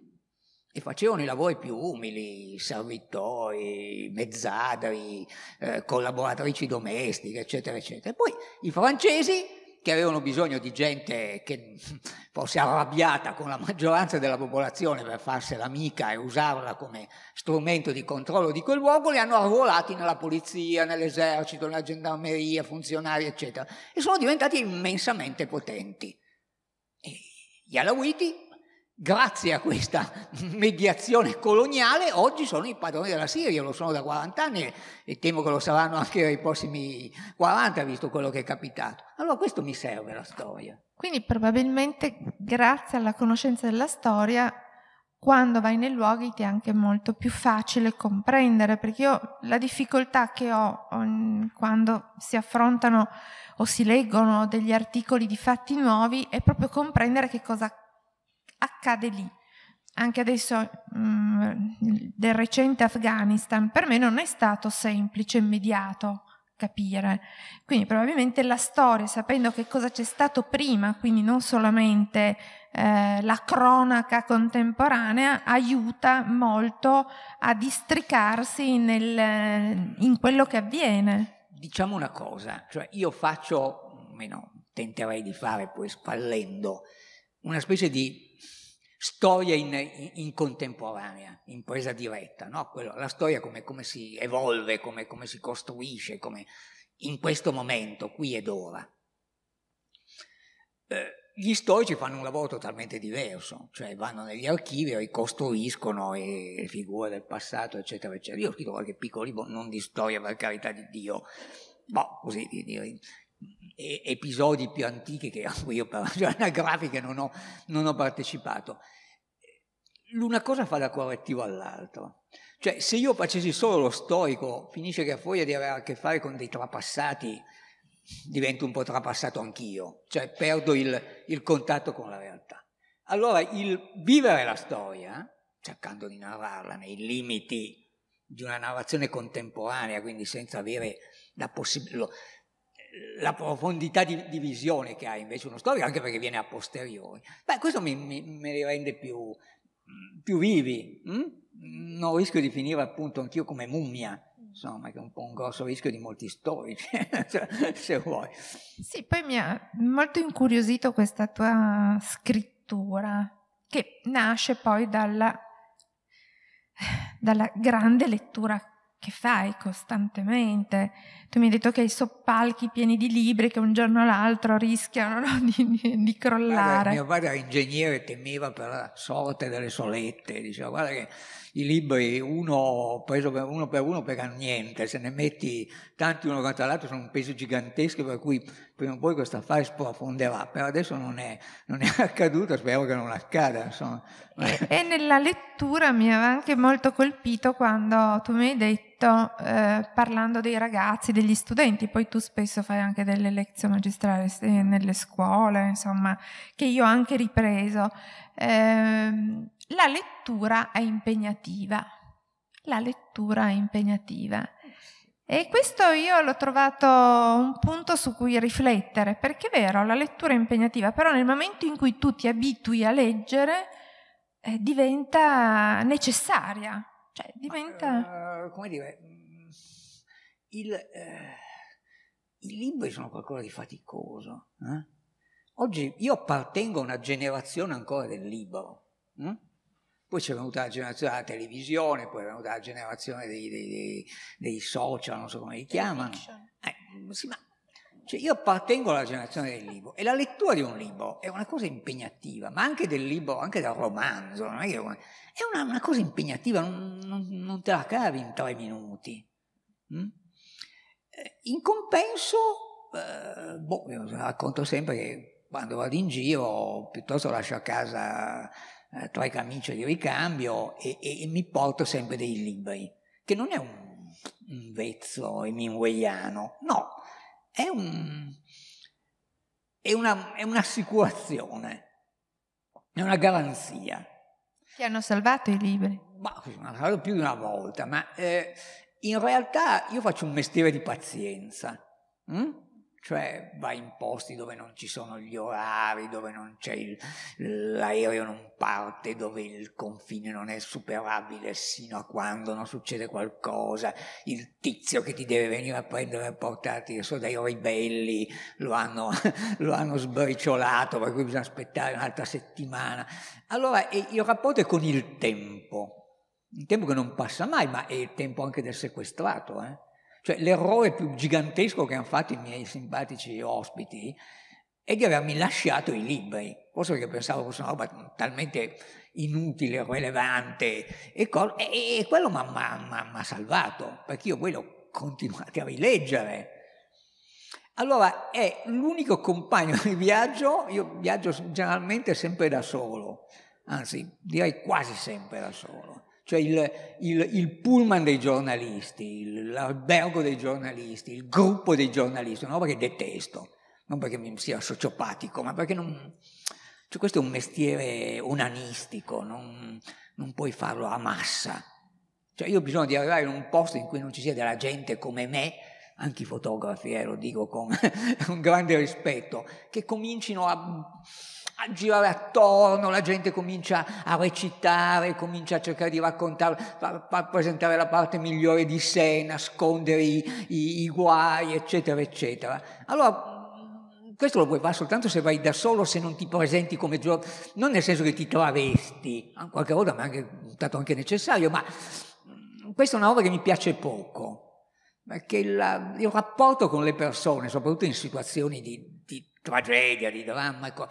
E facevano i lavori più umili, servitori, mezzadri, eh, collaboratrici domestiche, eccetera, eccetera. E poi i francesi che avevano bisogno di gente che fosse arrabbiata con la maggioranza della popolazione per farsela amica e usarla come strumento di controllo di quel luogo, li hanno arruolati nella polizia, nell'esercito, nella gendarmeria, funzionari, eccetera, e sono diventati immensamente potenti. E gli alawiti grazie a questa mediazione coloniale, oggi sono i padroni della Siria, lo sono da 40 anni e temo che lo saranno anche nei prossimi 40, visto quello che è capitato. Allora questo mi serve la storia. Quindi probabilmente grazie alla conoscenza della storia, quando vai nei luoghi ti è anche molto più facile comprendere, perché io la difficoltà che ho quando si affrontano o si leggono degli articoli di fatti nuovi è proprio comprendere che cosa accade accade lì. Anche adesso mm, del recente Afghanistan, per me non è stato semplice, immediato capire. Quindi probabilmente la storia, sapendo che cosa c'è stato prima, quindi non solamente eh, la cronaca contemporanea, aiuta molto a districarsi nel, in quello che avviene. Diciamo una cosa, cioè io faccio, almeno tenterei di fare poi spallendo, una specie di storia in, in contemporanea, in presa diretta, no? Quello, la storia come, come si evolve, come, come si costruisce, come in questo momento, qui ed ora. Eh, gli storici fanno un lavoro totalmente diverso, cioè vanno negli archivi, ricostruiscono le figure del passato, eccetera, eccetera. Io ho scritto qualche piccolo libro, non di storia per carità di Dio, boh, così di, di, episodi più antichi che io per ragioni cioè anagrafiche non ho, non ho partecipato. L'una cosa fa da correttivo all'altra. Cioè, se io facessi solo lo storico, finisce che a furia di avere a che fare con dei trapassati, divento un po' trapassato anch'io, cioè perdo il, il contatto con la realtà. Allora, il vivere la storia, cercando di narrarla nei limiti di una narrazione contemporanea, quindi senza avere la possibilità la profondità di, di, visione che ha invece uno storico, anche perché viene a posteriori. Beh, questo mi, mi, mi rende più, più vivi. Hm? Non rischio di finire appunto anch'io come mummia, insomma, che è un po' un grosso rischio di molti storici, cioè, se vuoi. Sì, poi mi ha molto incuriosito questa tua scrittura, che nasce poi dalla, dalla grande lettura che fai costantemente. Tu mi hai detto che hai soppalchi pieni di libri che un giorno o l'altro rischiano no, di, di, crollare. Allora, mio padre era ingegnere e temeva per la sorte delle solette, diceva guarda che i libri uno, preso per uno per uno pagano niente, se ne metti tanti uno contro l'altro sono un peso gigantesco per cui prima o poi questo affare sprofonderà, però adesso non è, non è accaduto, spero che non accada. Insomma. E nella lettura mi aveva anche molto colpito quando tu mi hai detto, eh, parlando dei ragazzi, degli studenti, poi tu spesso fai anche delle lezioni magistrali eh, nelle scuole, insomma, che io ho anche ripreso. Ehm, la lettura è impegnativa. La lettura è impegnativa. E questo io l'ho trovato un punto su cui riflettere, perché è vero, la lettura è impegnativa, però nel momento in cui tu ti abitui a leggere, eh, diventa necessaria. Cioè, diventa... Uh, come dire, mm, il, eh, i libri sono qualcosa di faticoso. Eh? Oggi io appartengo a una generazione ancora del libro. Hm? Poi c'è venuta la generazione della televisione, poi è venuta la generazione dei, dei, dei social, non so come li chiamano. Eh, sì, ma, cioè io appartengo alla generazione del libro e la lettura di un libro è una cosa impegnativa, ma anche del libro, anche del romanzo, è, che, è una, una, cosa impegnativa, non, non, non, te la cavi in tre minuti. Hm? Eh, in compenso, eh, boh, racconto sempre che quando vado in giro piuttosto lascio a casa eh, tre camicie di ricambio e, e, e, mi porto sempre dei libri, che non è un, un vezzo hemingwayiano, no, è, un, è, una, è un'assicurazione, è una garanzia. Ti hanno salvato i libri? Ma hanno salvato più di una volta, ma eh, in realtà io faccio un mestiere di pazienza. Hm? cioè va in posti dove non ci sono gli orari, dove non c'è il, l'aereo non parte, dove il confine non è superabile sino a quando non succede qualcosa, il tizio che ti deve venire a prendere e portarti, so, dai ribelli lo hanno, lo hanno sbriciolato, per cui bisogna aspettare un'altra settimana. Allora il rapporto è con il tempo, un tempo che non passa mai, ma è il tempo anche del sequestrato, eh? Cioè l'errore più gigantesco che hanno fatto i miei simpatici ospiti è di avermi lasciato i libri, forse perché pensavo fosse una roba talmente inutile, irrelevante, e, co- e, e quello mi ha salvato, perché io poi l'ho continuato a rileggere. Allora è l'unico compagno di viaggio, io viaggio generalmente sempre da solo, anzi direi quasi sempre da solo cioè il, il, il pullman dei giornalisti, il, l'albergo dei giornalisti, il gruppo dei giornalisti, una roba che detesto, non perché mi sia sociopatico, ma perché non... Cioè questo è un mestiere onanistico, non, non puoi farlo a massa. Cioè io ho bisogno di arrivare in un posto in cui non ci sia della gente come me, anche i fotografi, eh, lo dico con, con grande rispetto, che comincino a a girare attorno, la gente comincia a recitare, comincia a cercare di raccontare, far, far presentare la parte migliore di sé, nascondere i, i, i guai, eccetera, eccetera. Allora, questo lo puoi fare soltanto se vai da solo, se non ti presenti come gioco, non nel senso che ti travesti, qualche volta ma è stato anche necessario, ma mm, questa è una roba che mi piace poco, perché il, il rapporto con le persone, soprattutto in situazioni di, di tragedia, di dramma, ecco.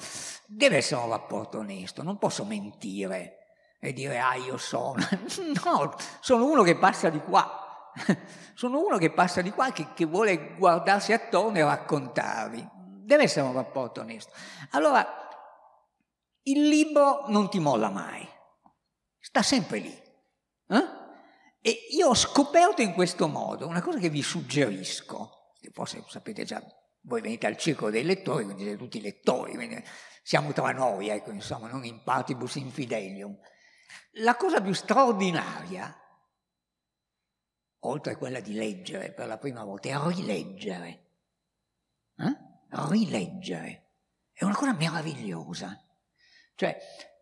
deve essere un rapporto onesto, non posso mentire e dire ah io sono, no, sono uno che passa di qua, sono uno che passa di qua che, che vuole guardarsi attorno e raccontarvi, deve essere un rapporto onesto. Allora, il libro non ti molla mai, sta sempre lì. Eh? E io ho scoperto in questo modo una cosa che vi suggerisco, che forse sapete già voi venite al circolo dei lettori, quindi siete tutti lettori, siamo tra noi, ecco, insomma, non in partibus infidelium. La cosa più straordinaria, oltre a quella di leggere per la prima volta, è rileggere. Eh? Rileggere. È una cosa meravigliosa. Cioè,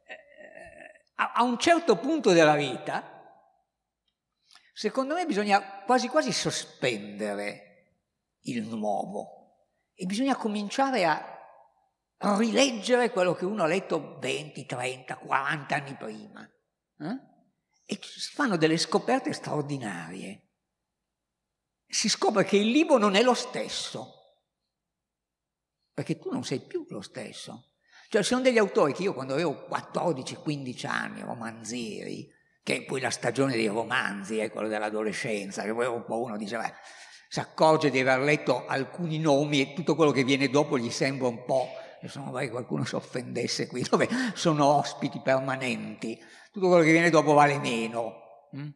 eh, a un certo punto della vita, secondo me bisogna quasi quasi sospendere il nuovo, e bisogna cominciare a rileggere quello che uno ha letto 20, 30, 40 anni prima. Eh? E si fanno delle scoperte straordinarie. Si scopre che il libro non è lo stesso, perché tu non sei più lo stesso. Cioè, ci sono degli autori che io quando avevo 14-15 anni, romanzieri, che poi la stagione dei romanzi è eh, quella dell'adolescenza, che poi un po' uno diceva si accorge di aver letto alcuni nomi e tutto quello che viene dopo gli sembra un po', insomma, magari qualcuno si offendesse qui, dove sono ospiti permanenti, tutto quello che viene dopo vale meno. Mm.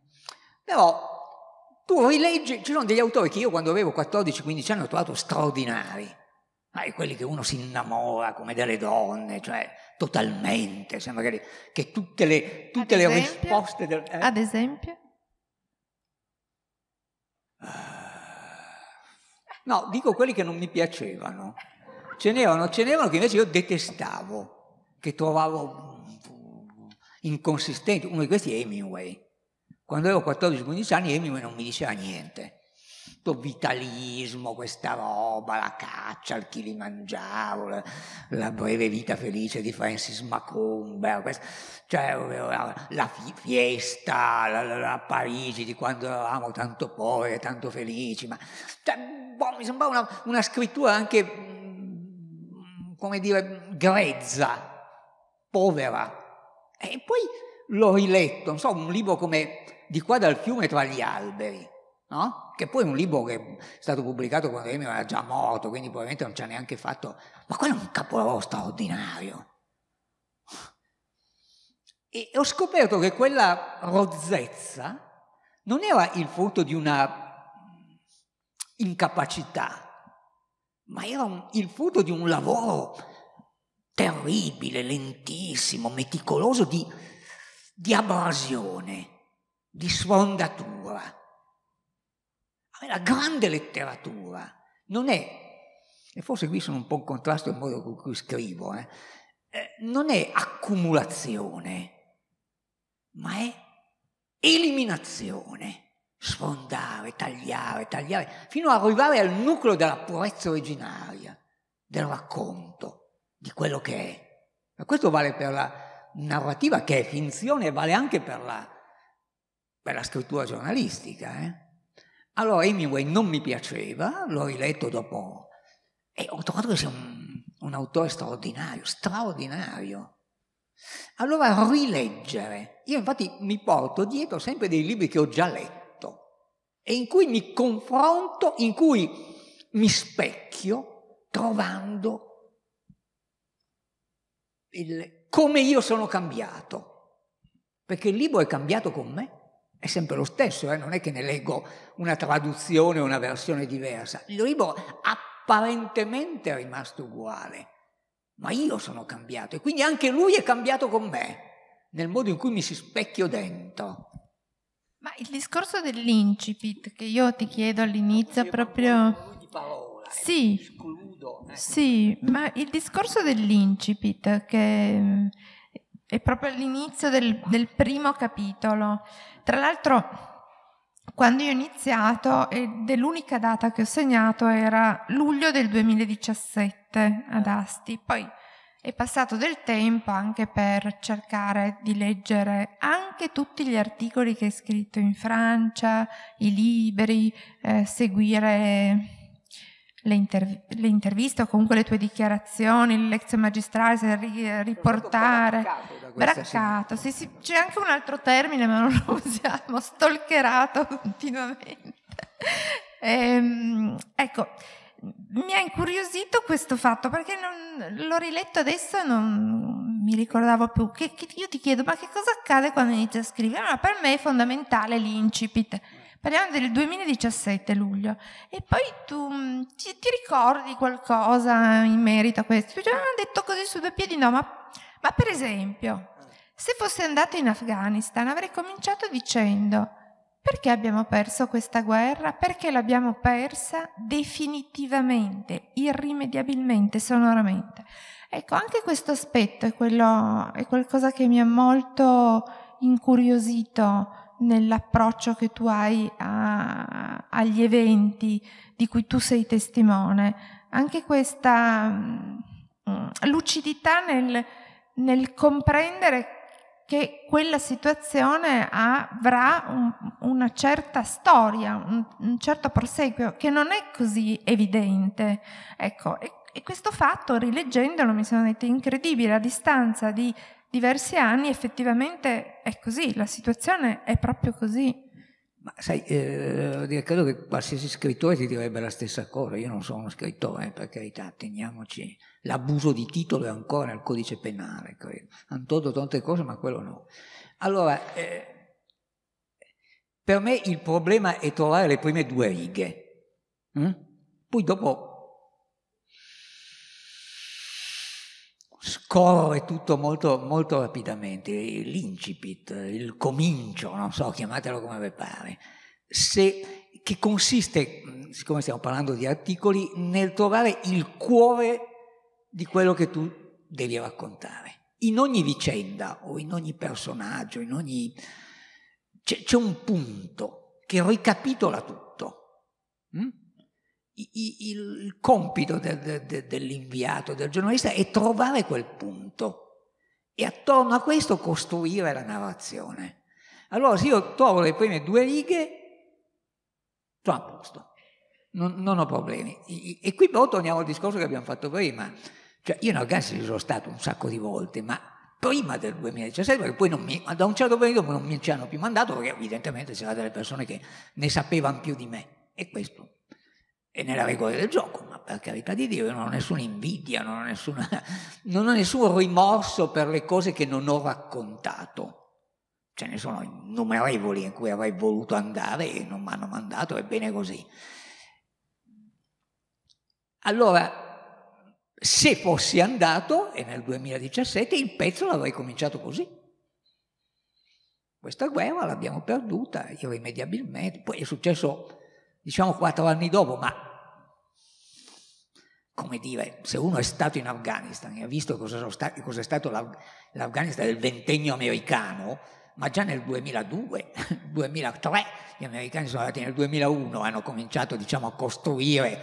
Però tu rileggi, ci sono degli autori che io quando avevo 14-15 anni ho trovato straordinari, ma è quelli che uno si innamora come delle donne, cioè totalmente, sembra che, che tutte le, tutte ad le esempio, risposte... Del, eh? Ad esempio? Ah. No, dico quelli che non mi piacevano. Ce n'erano, ce n'erano che invece io detestavo, che trovavo inconsistenti. Uno di questi è Hemingway. Quando avevo 14-15 anni Hemingway non mi diceva niente. Tutto vitalismo, questa roba, la caccia il chi li mangiavo, la, la, breve vita felice di Francis Macomber, cioè, la, la fiesta, la, la, Parigi di quando eravamo tanto poveri, e tanto felici, ma... Cioè, boh, mi sembrava una, una scrittura anche, mm, come dire, grezza, povera. E poi l'ho riletto, non so, un libro come Di qua dal fiume tra gli alberi, no? Che poi è un libro che è stato pubblicato quando Emio era già morto, quindi probabilmente non ci ha neanche fatto... Ma quello è un capolavoro straordinario. E ho scoperto che quella rozzezza non era il frutto di una incapacità, ma era un, il frutto di un lavoro terribile, lentissimo, meticoloso di, di abrasione, di sfondatura. La grande letteratura non è, e forse qui sono un po' in contrasto il modo con cui scrivo, eh, eh non è accumulazione, ma è eliminazione sfondare, tagliare, tagliare, fino ad arrivare al nucleo della purezza originaria, del racconto, di quello che è. E questo vale per la narrativa che è finzione vale anche per la, per la scrittura giornalistica. Eh? Allora Hemingway non mi piaceva, l'ho riletto dopo e ho trovato che sia un, un autore straordinario, straordinario. Allora rileggere, io infatti mi porto dietro sempre dei libri che ho già letto e in cui mi confronto, in cui mi specchio trovando il, come io sono cambiato. Perché il libro è cambiato con me, è sempre lo stesso, eh? non è che ne leggo una traduzione o una versione diversa. Il libro apparentemente è rimasto uguale, ma io sono cambiato e quindi anche lui è cambiato con me, nel modo in cui mi si specchio dentro. Ma il discorso dell'incipit che io ti chiedo all'inizio proprio... Eh, sì, eh. sì, ma il discorso dell'incipit che mm, è proprio all'inizio del, del primo capitolo. Tra l'altro quando io ho iniziato, ed è l'unica data che ho segnato, era luglio del 2017 ad Asti. Poi è passato del tempo anche per cercare di leggere anche tutti gli articoli che hai scritto in Francia, i libri, eh, seguire le, interv- le, interviste o comunque le tue dichiarazioni, le lezioni magistrali, se ri- riportare. Braccato, braccato sì, sì, c'è anche un altro termine, ma non lo usiamo, stalkerato continuamente. ehm, ecco mi ha incuriosito questo fatto perché non, l'ho riletto adesso e non mi ricordavo più. Che, che io ti chiedo, ma che cosa accade quando inizi a scrivere? Allora, per me è fondamentale l'incipit. Parliamo del 2017 luglio e poi tu mm, ti, ti ricordi qualcosa in merito a questo? Cioè, hanno detto così su due piedi, no, ma, ma per esempio, se fossi andato in Afghanistan avrei cominciato dicendo perché abbiamo perso questa guerra? Perché l'abbiamo persa definitivamente, irrimediabilmente, sonoramente. Ecco, anche questo aspetto è, quello, è qualcosa che mi ha molto incuriosito nell'approccio che tu hai a, agli eventi di cui tu sei testimone. Anche questa mm, lucidità nel, nel comprendere che quella situazione avrà un, una certa storia, un, un, certo proseguio, che non è così evidente. Ecco, e, e questo fatto, rileggendolo, mi sono detto incredibile, a distanza di diversi anni, effettivamente è così, la situazione è proprio così. Ma sai, eh, credo che qualsiasi scrittore ti direbbe la stessa cosa, io non sono uno scrittore, eh, per carità, teniamoci. L'abuso di titolo è ancora nel codice penale, credo. Hanno tolto tante cose, ma quello no. Allora, eh, per me il problema è trovare le prime due righe. Mm? Poi dopo scorre tutto molto, molto rapidamente, l'incipit, il comincio, non so, chiamatelo come vi pare, se, che consiste, siccome stiamo parlando di articoli, nel trovare il cuore di quello che tu devi raccontare. In ogni vicenda o in ogni personaggio, in ogni... c'è, c'è un punto che ricapitola tutto. Mm? il compito de, de, dell'inviato, del giornalista, è trovare quel punto e attorno a questo costruire la narrazione. Allora, se io trovo le prime due righe, sono a posto, non, non ho problemi. E, qui però torniamo al discorso che abbiamo fatto prima. Cioè, io in Afghanistan ci sono stato un sacco di volte, ma prima del 2017, perché poi mi, da un certo periodo non mi ci hanno più mandato, perché evidentemente c'erano delle persone che ne sapevano più di me. E questo e nella regola del gioco, ma per carità di Dio, io non ho nessuna invidia, non ho, nessuna, non ho nessun rimorso per le cose che non ho raccontato. Ce ne sono innumerevoli in cui avrei voluto andare e non mi hanno mandato, è bene così. Allora, se fossi andato, e nel 2017, il pezzo l'avrei cominciato così. Questa guerra l'abbiamo perduta irrimediabilmente, poi è successo diciamo quattro anni dopo, ma come dire, se uno è stato in Afghanistan e ha visto cosa, sta, cosa è stato l'Af- l'Afghanistan del ventennio americano, ma già nel 2002, 2003, gli americani sono andati nel 2001, hanno cominciato diciamo, a costruire,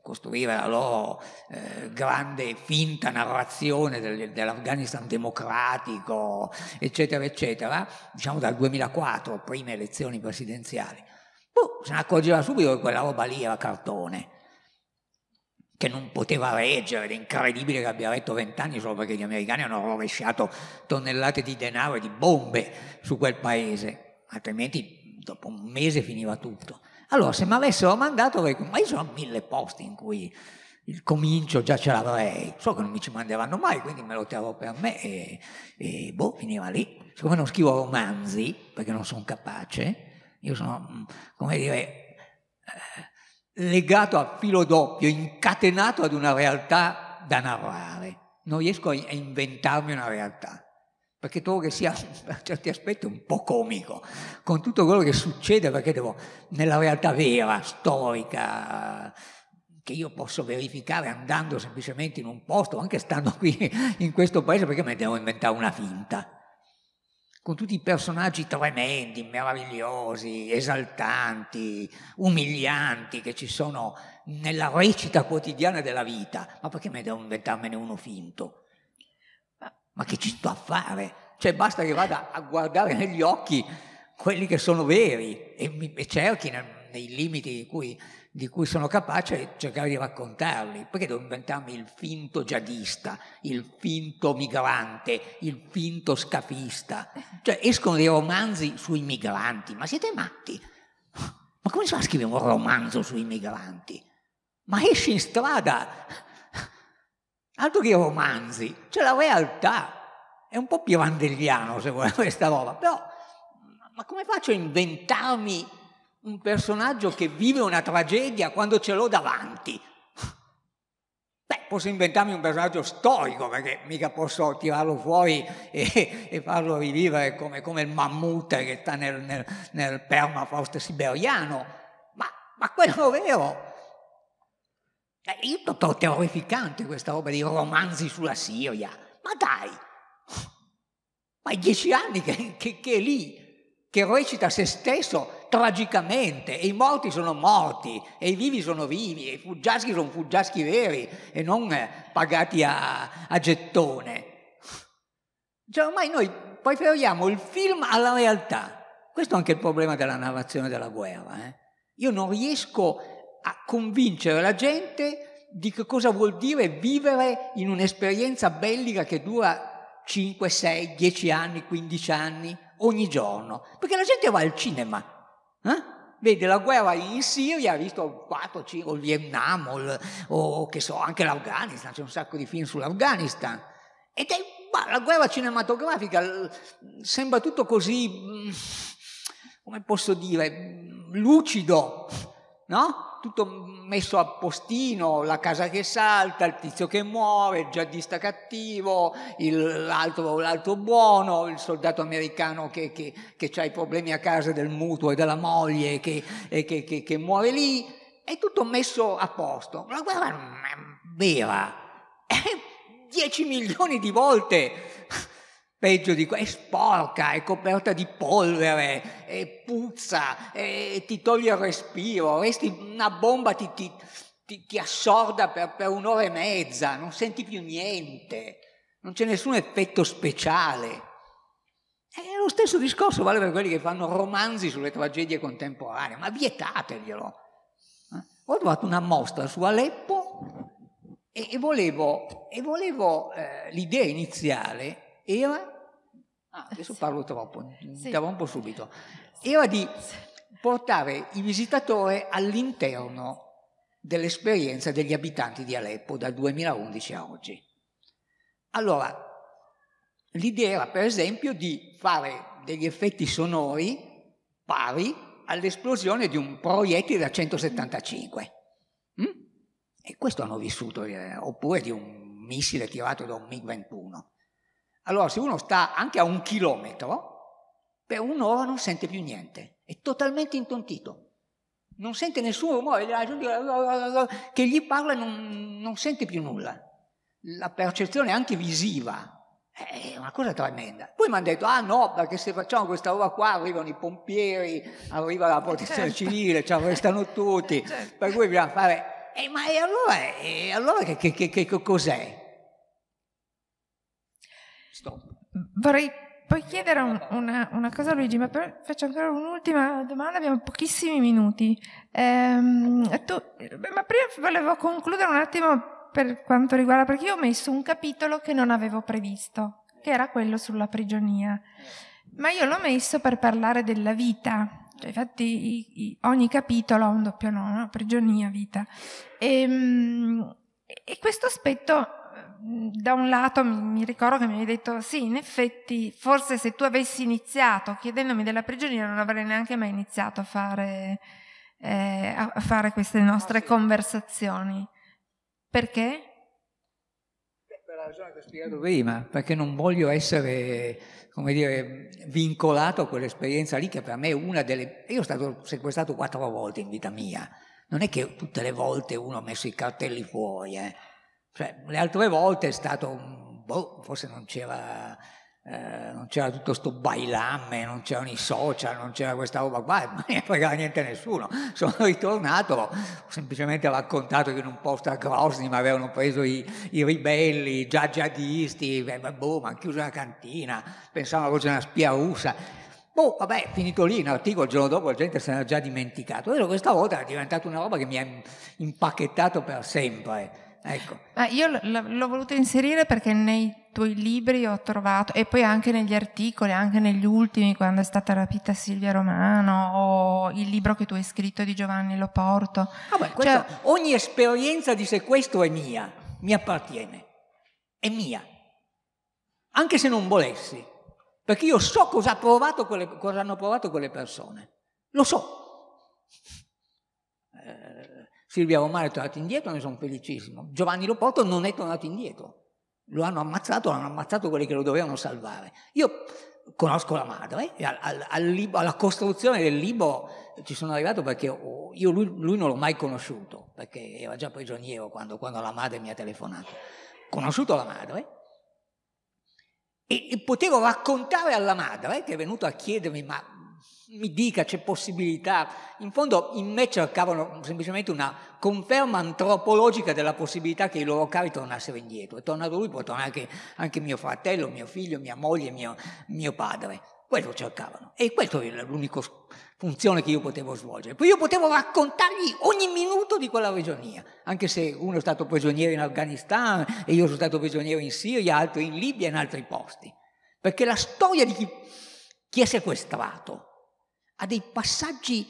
costruire la loro eh, grande finta narrazione del, dell'Afghanistan democratico, eccetera, eccetera, diciamo dal 2004, prime elezioni presidenziali. Boh, se ne accorgeva subito che quella roba lì era cartone che non poteva reggere è incredibile che abbia retto vent'anni solo perché gli americani hanno rovesciato tonnellate di denaro e di bombe su quel paese, altrimenti dopo un mese finiva tutto. Allora se mi avessero mandato, ma io sono a mille posti in cui il comincio già ce l'avrei, so che non mi ci manderanno mai, quindi me lo terrò per me e, e boh, finiva lì. Siccome non scrivo romanzi, perché non sono capace, io sono, mm, come dire... Eh, legato a filo doppio, incatenato ad una realtà da narrare. Non riesco a inventarmi una realtà, perché trovo che sia a certi aspetti un po' comico, con tutto quello che succede, perché devo, nella realtà vera, storica, che io posso verificare andando semplicemente in un posto, anche stando qui in questo paese, perché mi devo inventare una finta con tutti i personaggi tremendi, meravigliosi, esaltanti, umilianti che ci sono nella recita quotidiana della vita. Ma perché me devo inventarmene uno finto? Ma, che ci sto a fare? Cioè basta che vada a guardare negli occhi quelli che sono veri e, mi, e cerchi nel, nei limiti in cui di cui sono capace e cercare di raccontarli. Perché devo inventarmi il finto giadista, il finto migrante, il finto scafista? Cioè, escono dei romanzi sui migranti, ma siete matti? Ma come si fa a scrivere un romanzo sui migranti? Ma esci in strada! Altro che i romanzi, cioè la realtà. È un po' pirandelliano, se vuoi, questa roba, però ma come faccio a inventarmi un personaggio che vive una tragedia quando ce l'ho davanti. Beh, posso inventarmi un personaggio storico perché mica posso tirarlo fuori e, e farlo rivivere come, come, il mammut che sta nel, nel, nel permafrost siberiano, ma, ma quello vero. Eh, io trovo terrificante questa roba di romanzi sulla Siria, ma dai, ma è dieci anni che, che, che è lì, che recita se stesso tragicamente e i morti sono morti e i vivi sono vivi e i fuggiaschi sono fuggiaschi veri e non eh, pagati a, a gettone. Cioè ormai noi preferiamo il film alla realtà. Questo è anche il problema della narrazione della guerra. Eh? Io non riesco a convincere la gente di che cosa vuol dire vivere in un'esperienza bellica che dura 5, 6, 10 anni, 15 anni, ogni giorno. Perché la gente va al cinema, eh? Vedi, la guerra in Siria, visto 4, 5, il Vietnam, o, il, o che so, anche l'Afghanistan, c'è un sacco di film sull'Afghanistan. Ed è, la guerra cinematografica sembra tutto così, mm, come posso dire, lucido, no? Tutto messo a postino, la casa che salta, il tizio che muore, il giardista cattivo, il, l'altro, l'altro, buono, il soldato americano che, che, che ha i problemi a casa del mutuo e della moglie che, e che, che muore lì, è tutto messo a posto. La guerra non è vera, è 10 milioni di volte peggio di qua, è sporca, è coperta di polvere, eh, puzza, eh, ti toglie il respiro, resti una bomba, ti, ti, ti, ti assorda per, per un'ora e mezza, non senti più niente, non c'è nessun effetto speciale. E lo stesso discorso vale per quelli che fanno romanzi sulle tragedie contemporanee, ma vietateglielo. Eh? Ho trovato una mostra su Aleppo e, e volevo, e volevo eh, l'idea iniziale era, ah, adesso parlo troppo, interrompo subito, era di portare il visitatore all'interno dell'esperienza degli abitanti di Aleppo dal 2011 a oggi. Allora, l'idea era per esempio di fare degli effetti sonori pari all'esplosione di un proiettile da 175. Mm? E questo hanno vissuto, eh, oppure di un missile tirato da un MiG-21. Allora, se uno sta anche a un chilometro, per un'ora non sente più niente, è totalmente intontito. Non sente nessun rumore, che gli parla non, non sente più nulla. La percezione anche visiva eh, è una cosa tremenda. Poi mi hanno detto, ah no, perché se facciamo questa roba qua arrivano i pompieri, arriva la protezione certo. civile, ci arrestano tutti, certo. per cui dobbiamo fare... Eh, ma e allora, e allora che, che, che, che cos'è? Stop. Vorrei puoi chiedere un, una, una, cosa Luigi, ma per, faccio ancora un'ultima domanda, abbiamo pochissimi minuti. Ehm, tu, ma prima volevo concludere un attimo per quanto riguarda, perché io ho messo un capitolo che non avevo previsto, che era quello sulla prigionia, ma io l'ho messo per parlare della vita. Cioè, infatti i, i, ogni capitolo ha un doppio nome, no? prigionia, vita. E, ehm, e questo aspetto Mm, da un lato mi, mi ricordo che mi hai detto sì, in effetti forse se tu avessi iniziato chiedendomi della prigionia non avrei neanche mai iniziato a fare, eh, a fare queste ah, nostre ah, sì. conversazioni. Perché? Per la ragione che ho spiegato prima, perché non voglio essere come dire, vincolato a quell'esperienza lì che per me è una delle... Io sono stato sequestrato quattro volte in vita mia, non è che tutte le volte uno ha messo i cartelli fuori, eh cioè, le altre volte è stato, boh, forse non c'era, eh, non c'era tutto sto bailamme, non c'erano i social, non c'era questa roba qua, non ne fregava niente a nessuno. Sono ritornato, ho semplicemente raccontato che in un posto a Grosni mi avevano preso i, i ribelli, i giagiadisti, eh, boh, mi hanno chiuso la cantina, pensavano fosse una spia russa. Boh, vabbè, finito lì, un articolo, il giorno dopo la gente se n'era già dimenticato. Però questa volta è diventata una roba che mi ha impacchettato per sempre. Ecco. Ma io l- l- l'ho voluto inserire perché nei tuoi libri ho trovato, e poi anche negli articoli, anche negli ultimi, quando è stata rapita Silvia Romano, o il libro che tu hai scritto di Giovanni Loporto. Ah beh, questo, cioè, ogni esperienza di sequestro è mia, mi appartiene, è mia, anche se non volessi, perché io so cosa, quelle, cosa hanno provato quelle persone, lo so. Eh, Silvia Romano è tornato indietro, ne sono felicissimo. Giovanni Loporto non è tornato indietro. Lo hanno ammazzato, hanno ammazzato quelli che lo dovevano salvare. Io conosco la madre, eh, al, al, al libro, alla costruzione del libro ci sono arrivato perché io lui, lui, non l'ho mai conosciuto, perché era già prigioniero quando, quando la madre mi ha telefonato. Conosciuto la madre eh? e, e potevo raccontare alla madre che è venuta a chiedermi ma mi dica c'è possibilità. In fondo in me cercavano semplicemente una conferma antropologica della possibilità che i loro cari tornassero indietro. È tornato lui, poi tornare anche, anche, mio fratello, mio figlio, mia moglie, mio, mio padre. Quello cercavano. E questa era l'unica funzione che io potevo svolgere. Poi io potevo raccontargli ogni minuto di quella prigionia, anche se uno è stato prigioniero in Afghanistan e io sono stato prigioniero in Siria, altri in Libia e in altri posti. Perché la storia di chi, chi è sequestrato a dei passaggi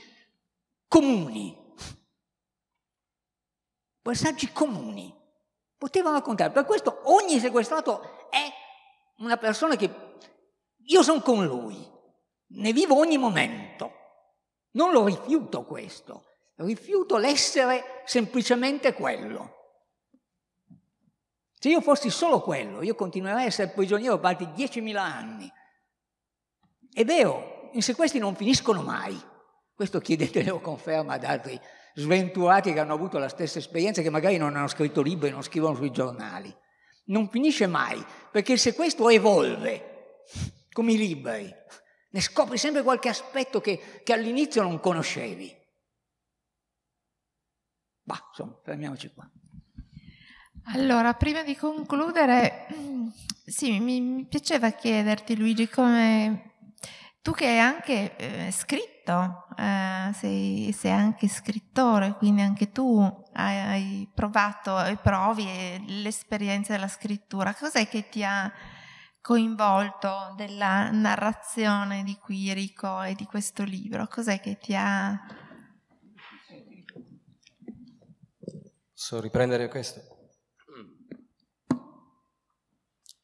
comuni. Passaggi comuni. Poteva raccontare. Per questo ogni sequestrato è una persona che io sono con lui, ne vivo ogni momento. Non lo rifiuto questo, rifiuto l'essere semplicemente quello. Se io fossi solo quello, io continuerei a essere prigioniero per altri 10.000 anni. È vero, se questi non finiscono mai, questo chiedetelo conferma ad altri sventurati che hanno avuto la stessa esperienza, che magari non hanno scritto libri, non scrivono sui giornali. Non finisce mai, perché se questo evolve, come i libri, ne scopri sempre qualche aspetto che, che all'inizio non conoscevi. Bah, insomma, fermiamoci qua. Allora, prima di concludere, sì, mi, mi piaceva chiederti Luigi come tu che hai anche eh, scritto, eh, sei, sei, anche scrittore, quindi anche tu hai, hai provato e provi eh, l'esperienza della scrittura. Cos'è che ti ha coinvolto della narrazione di Quirico e di questo libro? Cos'è che ti ha... Posso riprendere questo? Mm.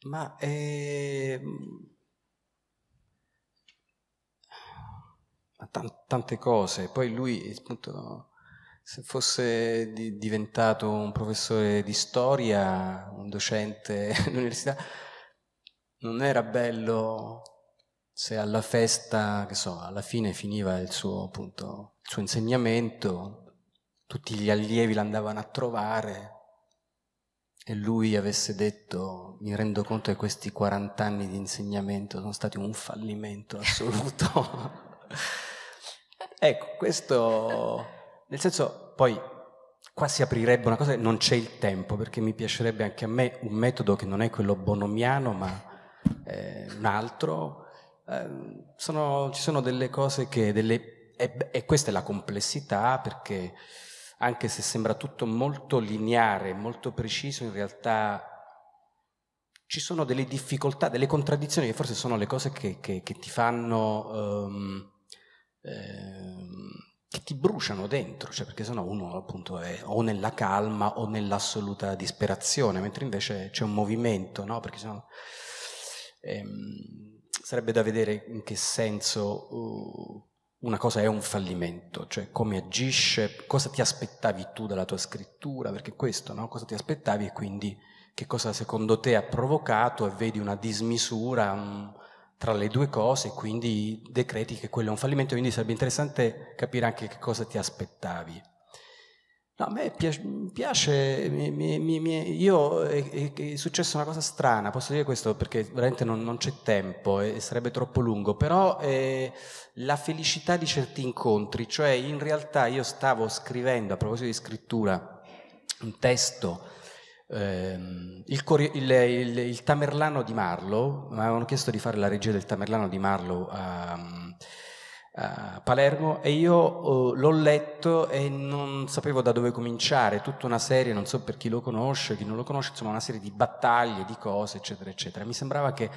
Ma... Eh... tante cose. Poi lui, appunto, se fosse di- diventato un professore di storia, un docente all'università, non era bello se alla festa, che so, alla fine finiva il suo, appunto, il suo insegnamento, tutti gli allievi l'andavano a trovare e lui avesse detto mi rendo conto che questi 40 anni di insegnamento sono stati un fallimento assoluto. Ecco, questo... Nel senso, poi qua si aprirebbe una cosa non c'è il tempo, perché mi piacerebbe anche a me un metodo che non è quello bonomiano, ma eh, un altro. Eh, sono, ci sono delle cose che... Delle, e, e, questa è la complessità, perché anche se sembra tutto molto lineare, molto preciso, in realtà ci sono delle difficoltà, delle contraddizioni che forse sono le cose che, che, che ti fanno... Um, Ehm, che ti bruciano dentro, cioè perché sennò uno appunto è o nella calma o nell'assoluta disperazione, mentre invece c'è un movimento, no? Perché sennò, ehm, sarebbe da vedere in che senso uh, una cosa è un fallimento, cioè come agisce, cosa ti aspettavi tu dalla tua scrittura, perché questo, no? Cosa ti aspettavi e quindi che cosa secondo te ha provocato e vedi una dismisura, un, tra le due cose, quindi decreti che quello è un fallimento, quindi sarebbe interessante capire anche che cosa ti aspettavi. No, a me piace, piace mi, mi, mi, io, è, è, successa una cosa strana, posso dire questo perché veramente non, non c'è tempo e sarebbe troppo lungo, però eh, la felicità di certi incontri, cioè in realtà io stavo scrivendo, a proposito di scrittura, un testo Ehm, il, il, il, il, Tamerlano di Marlo, mi avevano chiesto di fare la regia del Tamerlano di Marlo a, a Palermo e io oh, l'ho letto e non sapevo da dove cominciare, tutta una serie, non so per chi lo conosce, chi non lo conosce, insomma una serie di battaglie, di cose, eccetera, eccetera. Mi sembrava che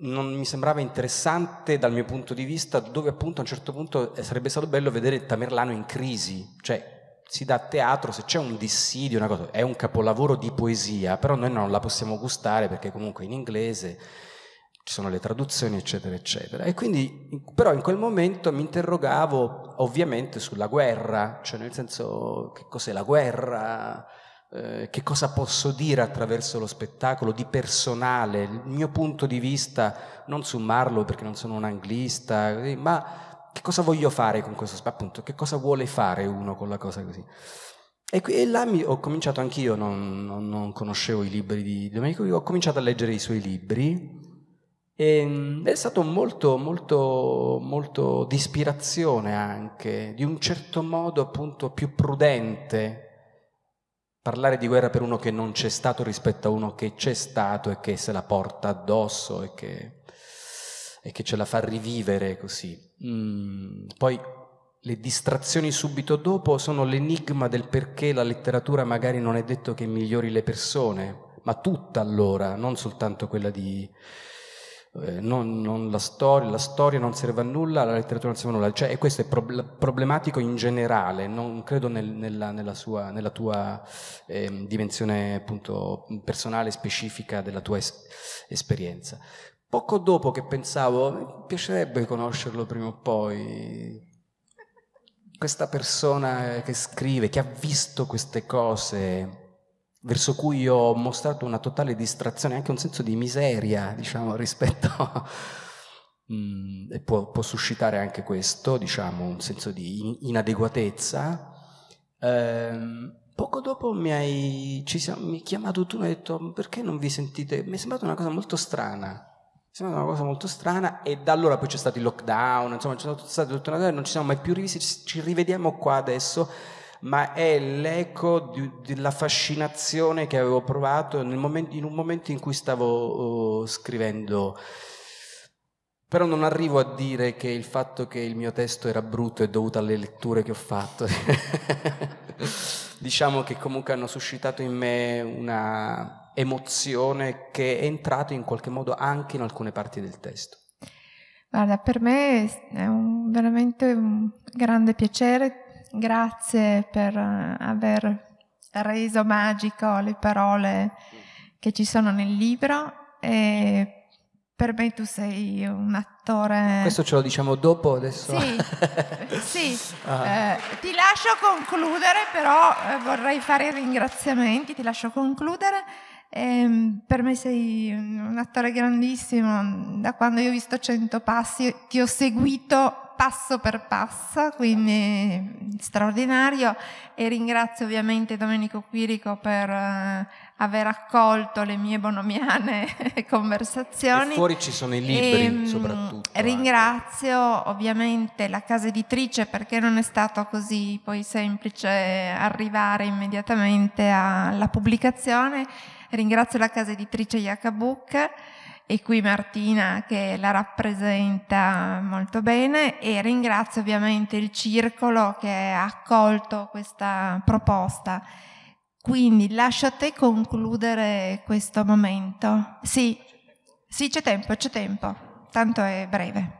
non mi sembrava interessante dal mio punto di vista, dove appunto a un certo punto eh, sarebbe stato bello vedere Tamerlano in crisi, cioè si dà teatro se c'è un dissidio, una cosa, è un capolavoro di poesia, però noi non la possiamo gustare perché comunque in inglese ci sono le traduzioni, eccetera, eccetera. E quindi, però in quel momento mi interrogavo ovviamente sulla guerra, cioè nel senso che cos'è la guerra, eh, che cosa posso dire attraverso lo spettacolo di personale, il mio punto di vista, non su Marlowe perché non sono un anglista, eh, ma che cosa voglio fare con questo spazio? Appunto, che cosa vuole fare uno con la cosa così? E, qui, e là mi, ho cominciato anch'io, non, non, non, conoscevo i libri di Domenico, ho cominciato a leggere i suoi libri e ehm, è stato molto, molto, molto di ispirazione anche, di un certo modo appunto più prudente parlare di guerra per uno che non c'è stato rispetto a uno che c'è stato e che se la porta addosso e che, e che ce la fa rivivere così. Mm. poi le distrazioni subito dopo sono l'enigma del perché la letteratura magari non è detto che migliori le persone, ma tutta allora, non soltanto quella di... Eh, non, non la, storia, la storia non serve a nulla, la letteratura non serve a nulla, cioè, e questo è prob- problematico in generale, non credo nel, nella, nella, sua, nella, tua eh, dimensione appunto, personale, specifica della tua es- esperienza. Poco dopo che pensavo, mi piacerebbe conoscerlo prima o poi, questa persona che scrive, che ha visto queste cose, verso cui ho mostrato una totale distrazione, anche un senso di miseria, diciamo, rispetto a... Mm, e può, può, suscitare anche questo, diciamo, un senso di inadeguatezza. Ehm, poco dopo mi hai, siamo, mi hai chiamato tu e mi hai detto perché non vi sentite? Mi è sembrata una cosa molto strana sembra una cosa molto strana e da allora poi c'è stato il lockdown, insomma c'è stato tutto una cosa, non ci siamo mai più rivisti, ci rivediamo qua adesso, ma è l'eco della fascinazione che avevo provato momento, in un momento in cui stavo uh, scrivendo. Però non arrivo a dire che il fatto che il mio testo era brutto è dovuto alle letture che ho fatto. diciamo che comunque hanno suscitato in me una, emozione che è entrata in qualche modo anche in alcune parti del testo. Guarda, per me è un, veramente un grande piacere, grazie per eh, aver reso magico le parole che ci sono nel libro e per me tu sei un attore... Questo ce lo diciamo dopo adesso? Sì, sì. Ah. Eh, ti lascio concludere però, eh, vorrei fare i ringraziamenti, ti lascio concludere. E ehm, per me sei un attore grandissimo, da quando io ho visto 100 passi ti ho seguito passo per passo, quindi straordinario e ringrazio ovviamente Domenico Quirico per eh, aver accolto le mie bonomiane conversazioni. E fuori ci sono i libri e, ehm, soprattutto. Ecco. Ringrazio anche. ovviamente la casa editrice perché non è stato così poi semplice arrivare immediatamente alla pubblicazione Ringrazio la casa editrice Iacabuc e qui Martina che la rappresenta molto bene e ringrazio ovviamente il circolo che ha accolto questa proposta. Quindi lascio a te concludere questo momento. Sì, sì c'è tempo, c'è tempo, tanto è breve.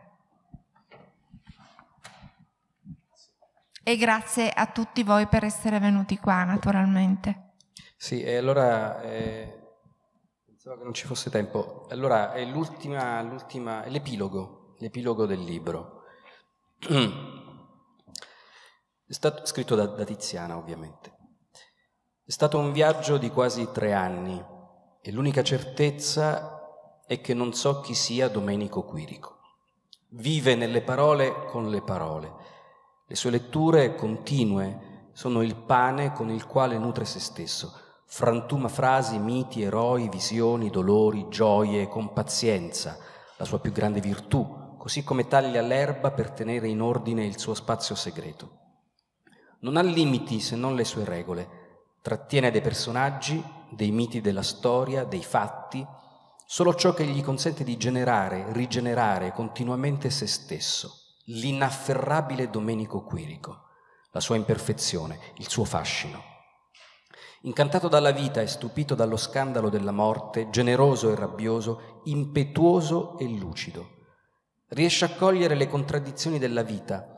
E grazie a tutti voi per essere venuti qua naturalmente. Sì, e allora eh, pensavo che non ci fosse tempo. Allora è l'ultima, l'ultima, l'epilogo, l'epilogo del libro. È stato scritto da, da Tiziana, ovviamente. È stato un viaggio di quasi tre anni e l'unica certezza è che non so chi sia Domenico Quirico. Vive nelle parole con le parole. Le sue letture continue sono il pane con il quale nutre se stesso frantuma frasi, miti, eroi, visioni, dolori, gioie, con pazienza, la sua più grande virtù, così come taglia l'erba per tenere in ordine il suo spazio segreto. Non ha limiti se non le sue regole, trattiene dei personaggi, dei miti della storia, dei fatti, solo ciò che gli consente di generare, rigenerare continuamente se stesso, l'inafferrabile Domenico Quirico, la sua imperfezione, il suo fascino. Incantato dalla vita e stupito dallo scandalo della morte, generoso e rabbioso, impetuoso e lucido, riesce a cogliere le contraddizioni della vita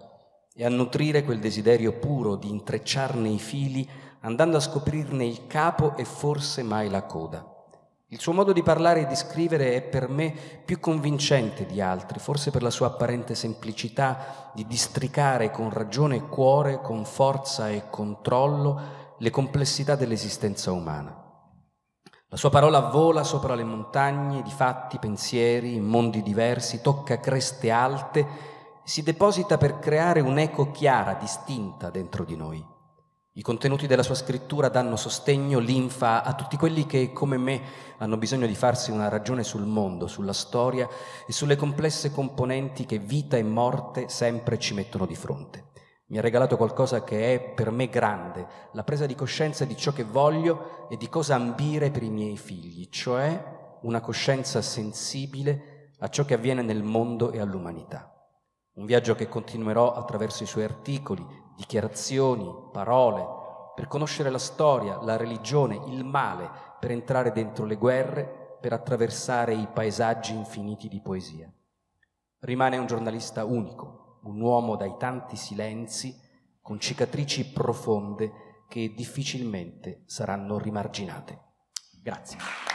e a nutrire quel desiderio puro di intrecciarne i fili, andando a scoprirne il capo e forse mai la coda. Il suo modo di parlare e di scrivere è per me più convincente di altri, forse per la sua apparente semplicità di districare con ragione e cuore, con forza e controllo, le complessità dell'esistenza umana. La sua parola vola sopra le montagne di fatti, pensieri, in mondi diversi, tocca creste alte, si deposita per creare un'eco chiara, distinta dentro di noi. I contenuti della sua scrittura danno sostegno, linfa a tutti quelli che, come me, hanno bisogno di farsi una ragione sul mondo, sulla storia e sulle complesse componenti che vita e morte sempre ci mettono di fronte mi ha regalato qualcosa che è per me grande, la presa di coscienza di ciò che voglio e di cosa ambire per i miei figli, cioè una coscienza sensibile a ciò che avviene nel mondo e all'umanità. Un viaggio che continuerò attraverso i suoi articoli, dichiarazioni, parole, per conoscere la storia, la religione, il male, per entrare dentro le guerre, per attraversare i paesaggi infiniti di poesia. Rimane un giornalista unico, un uomo dai tanti silenzi, con cicatrici profonde che difficilmente saranno rimarginate. Grazie.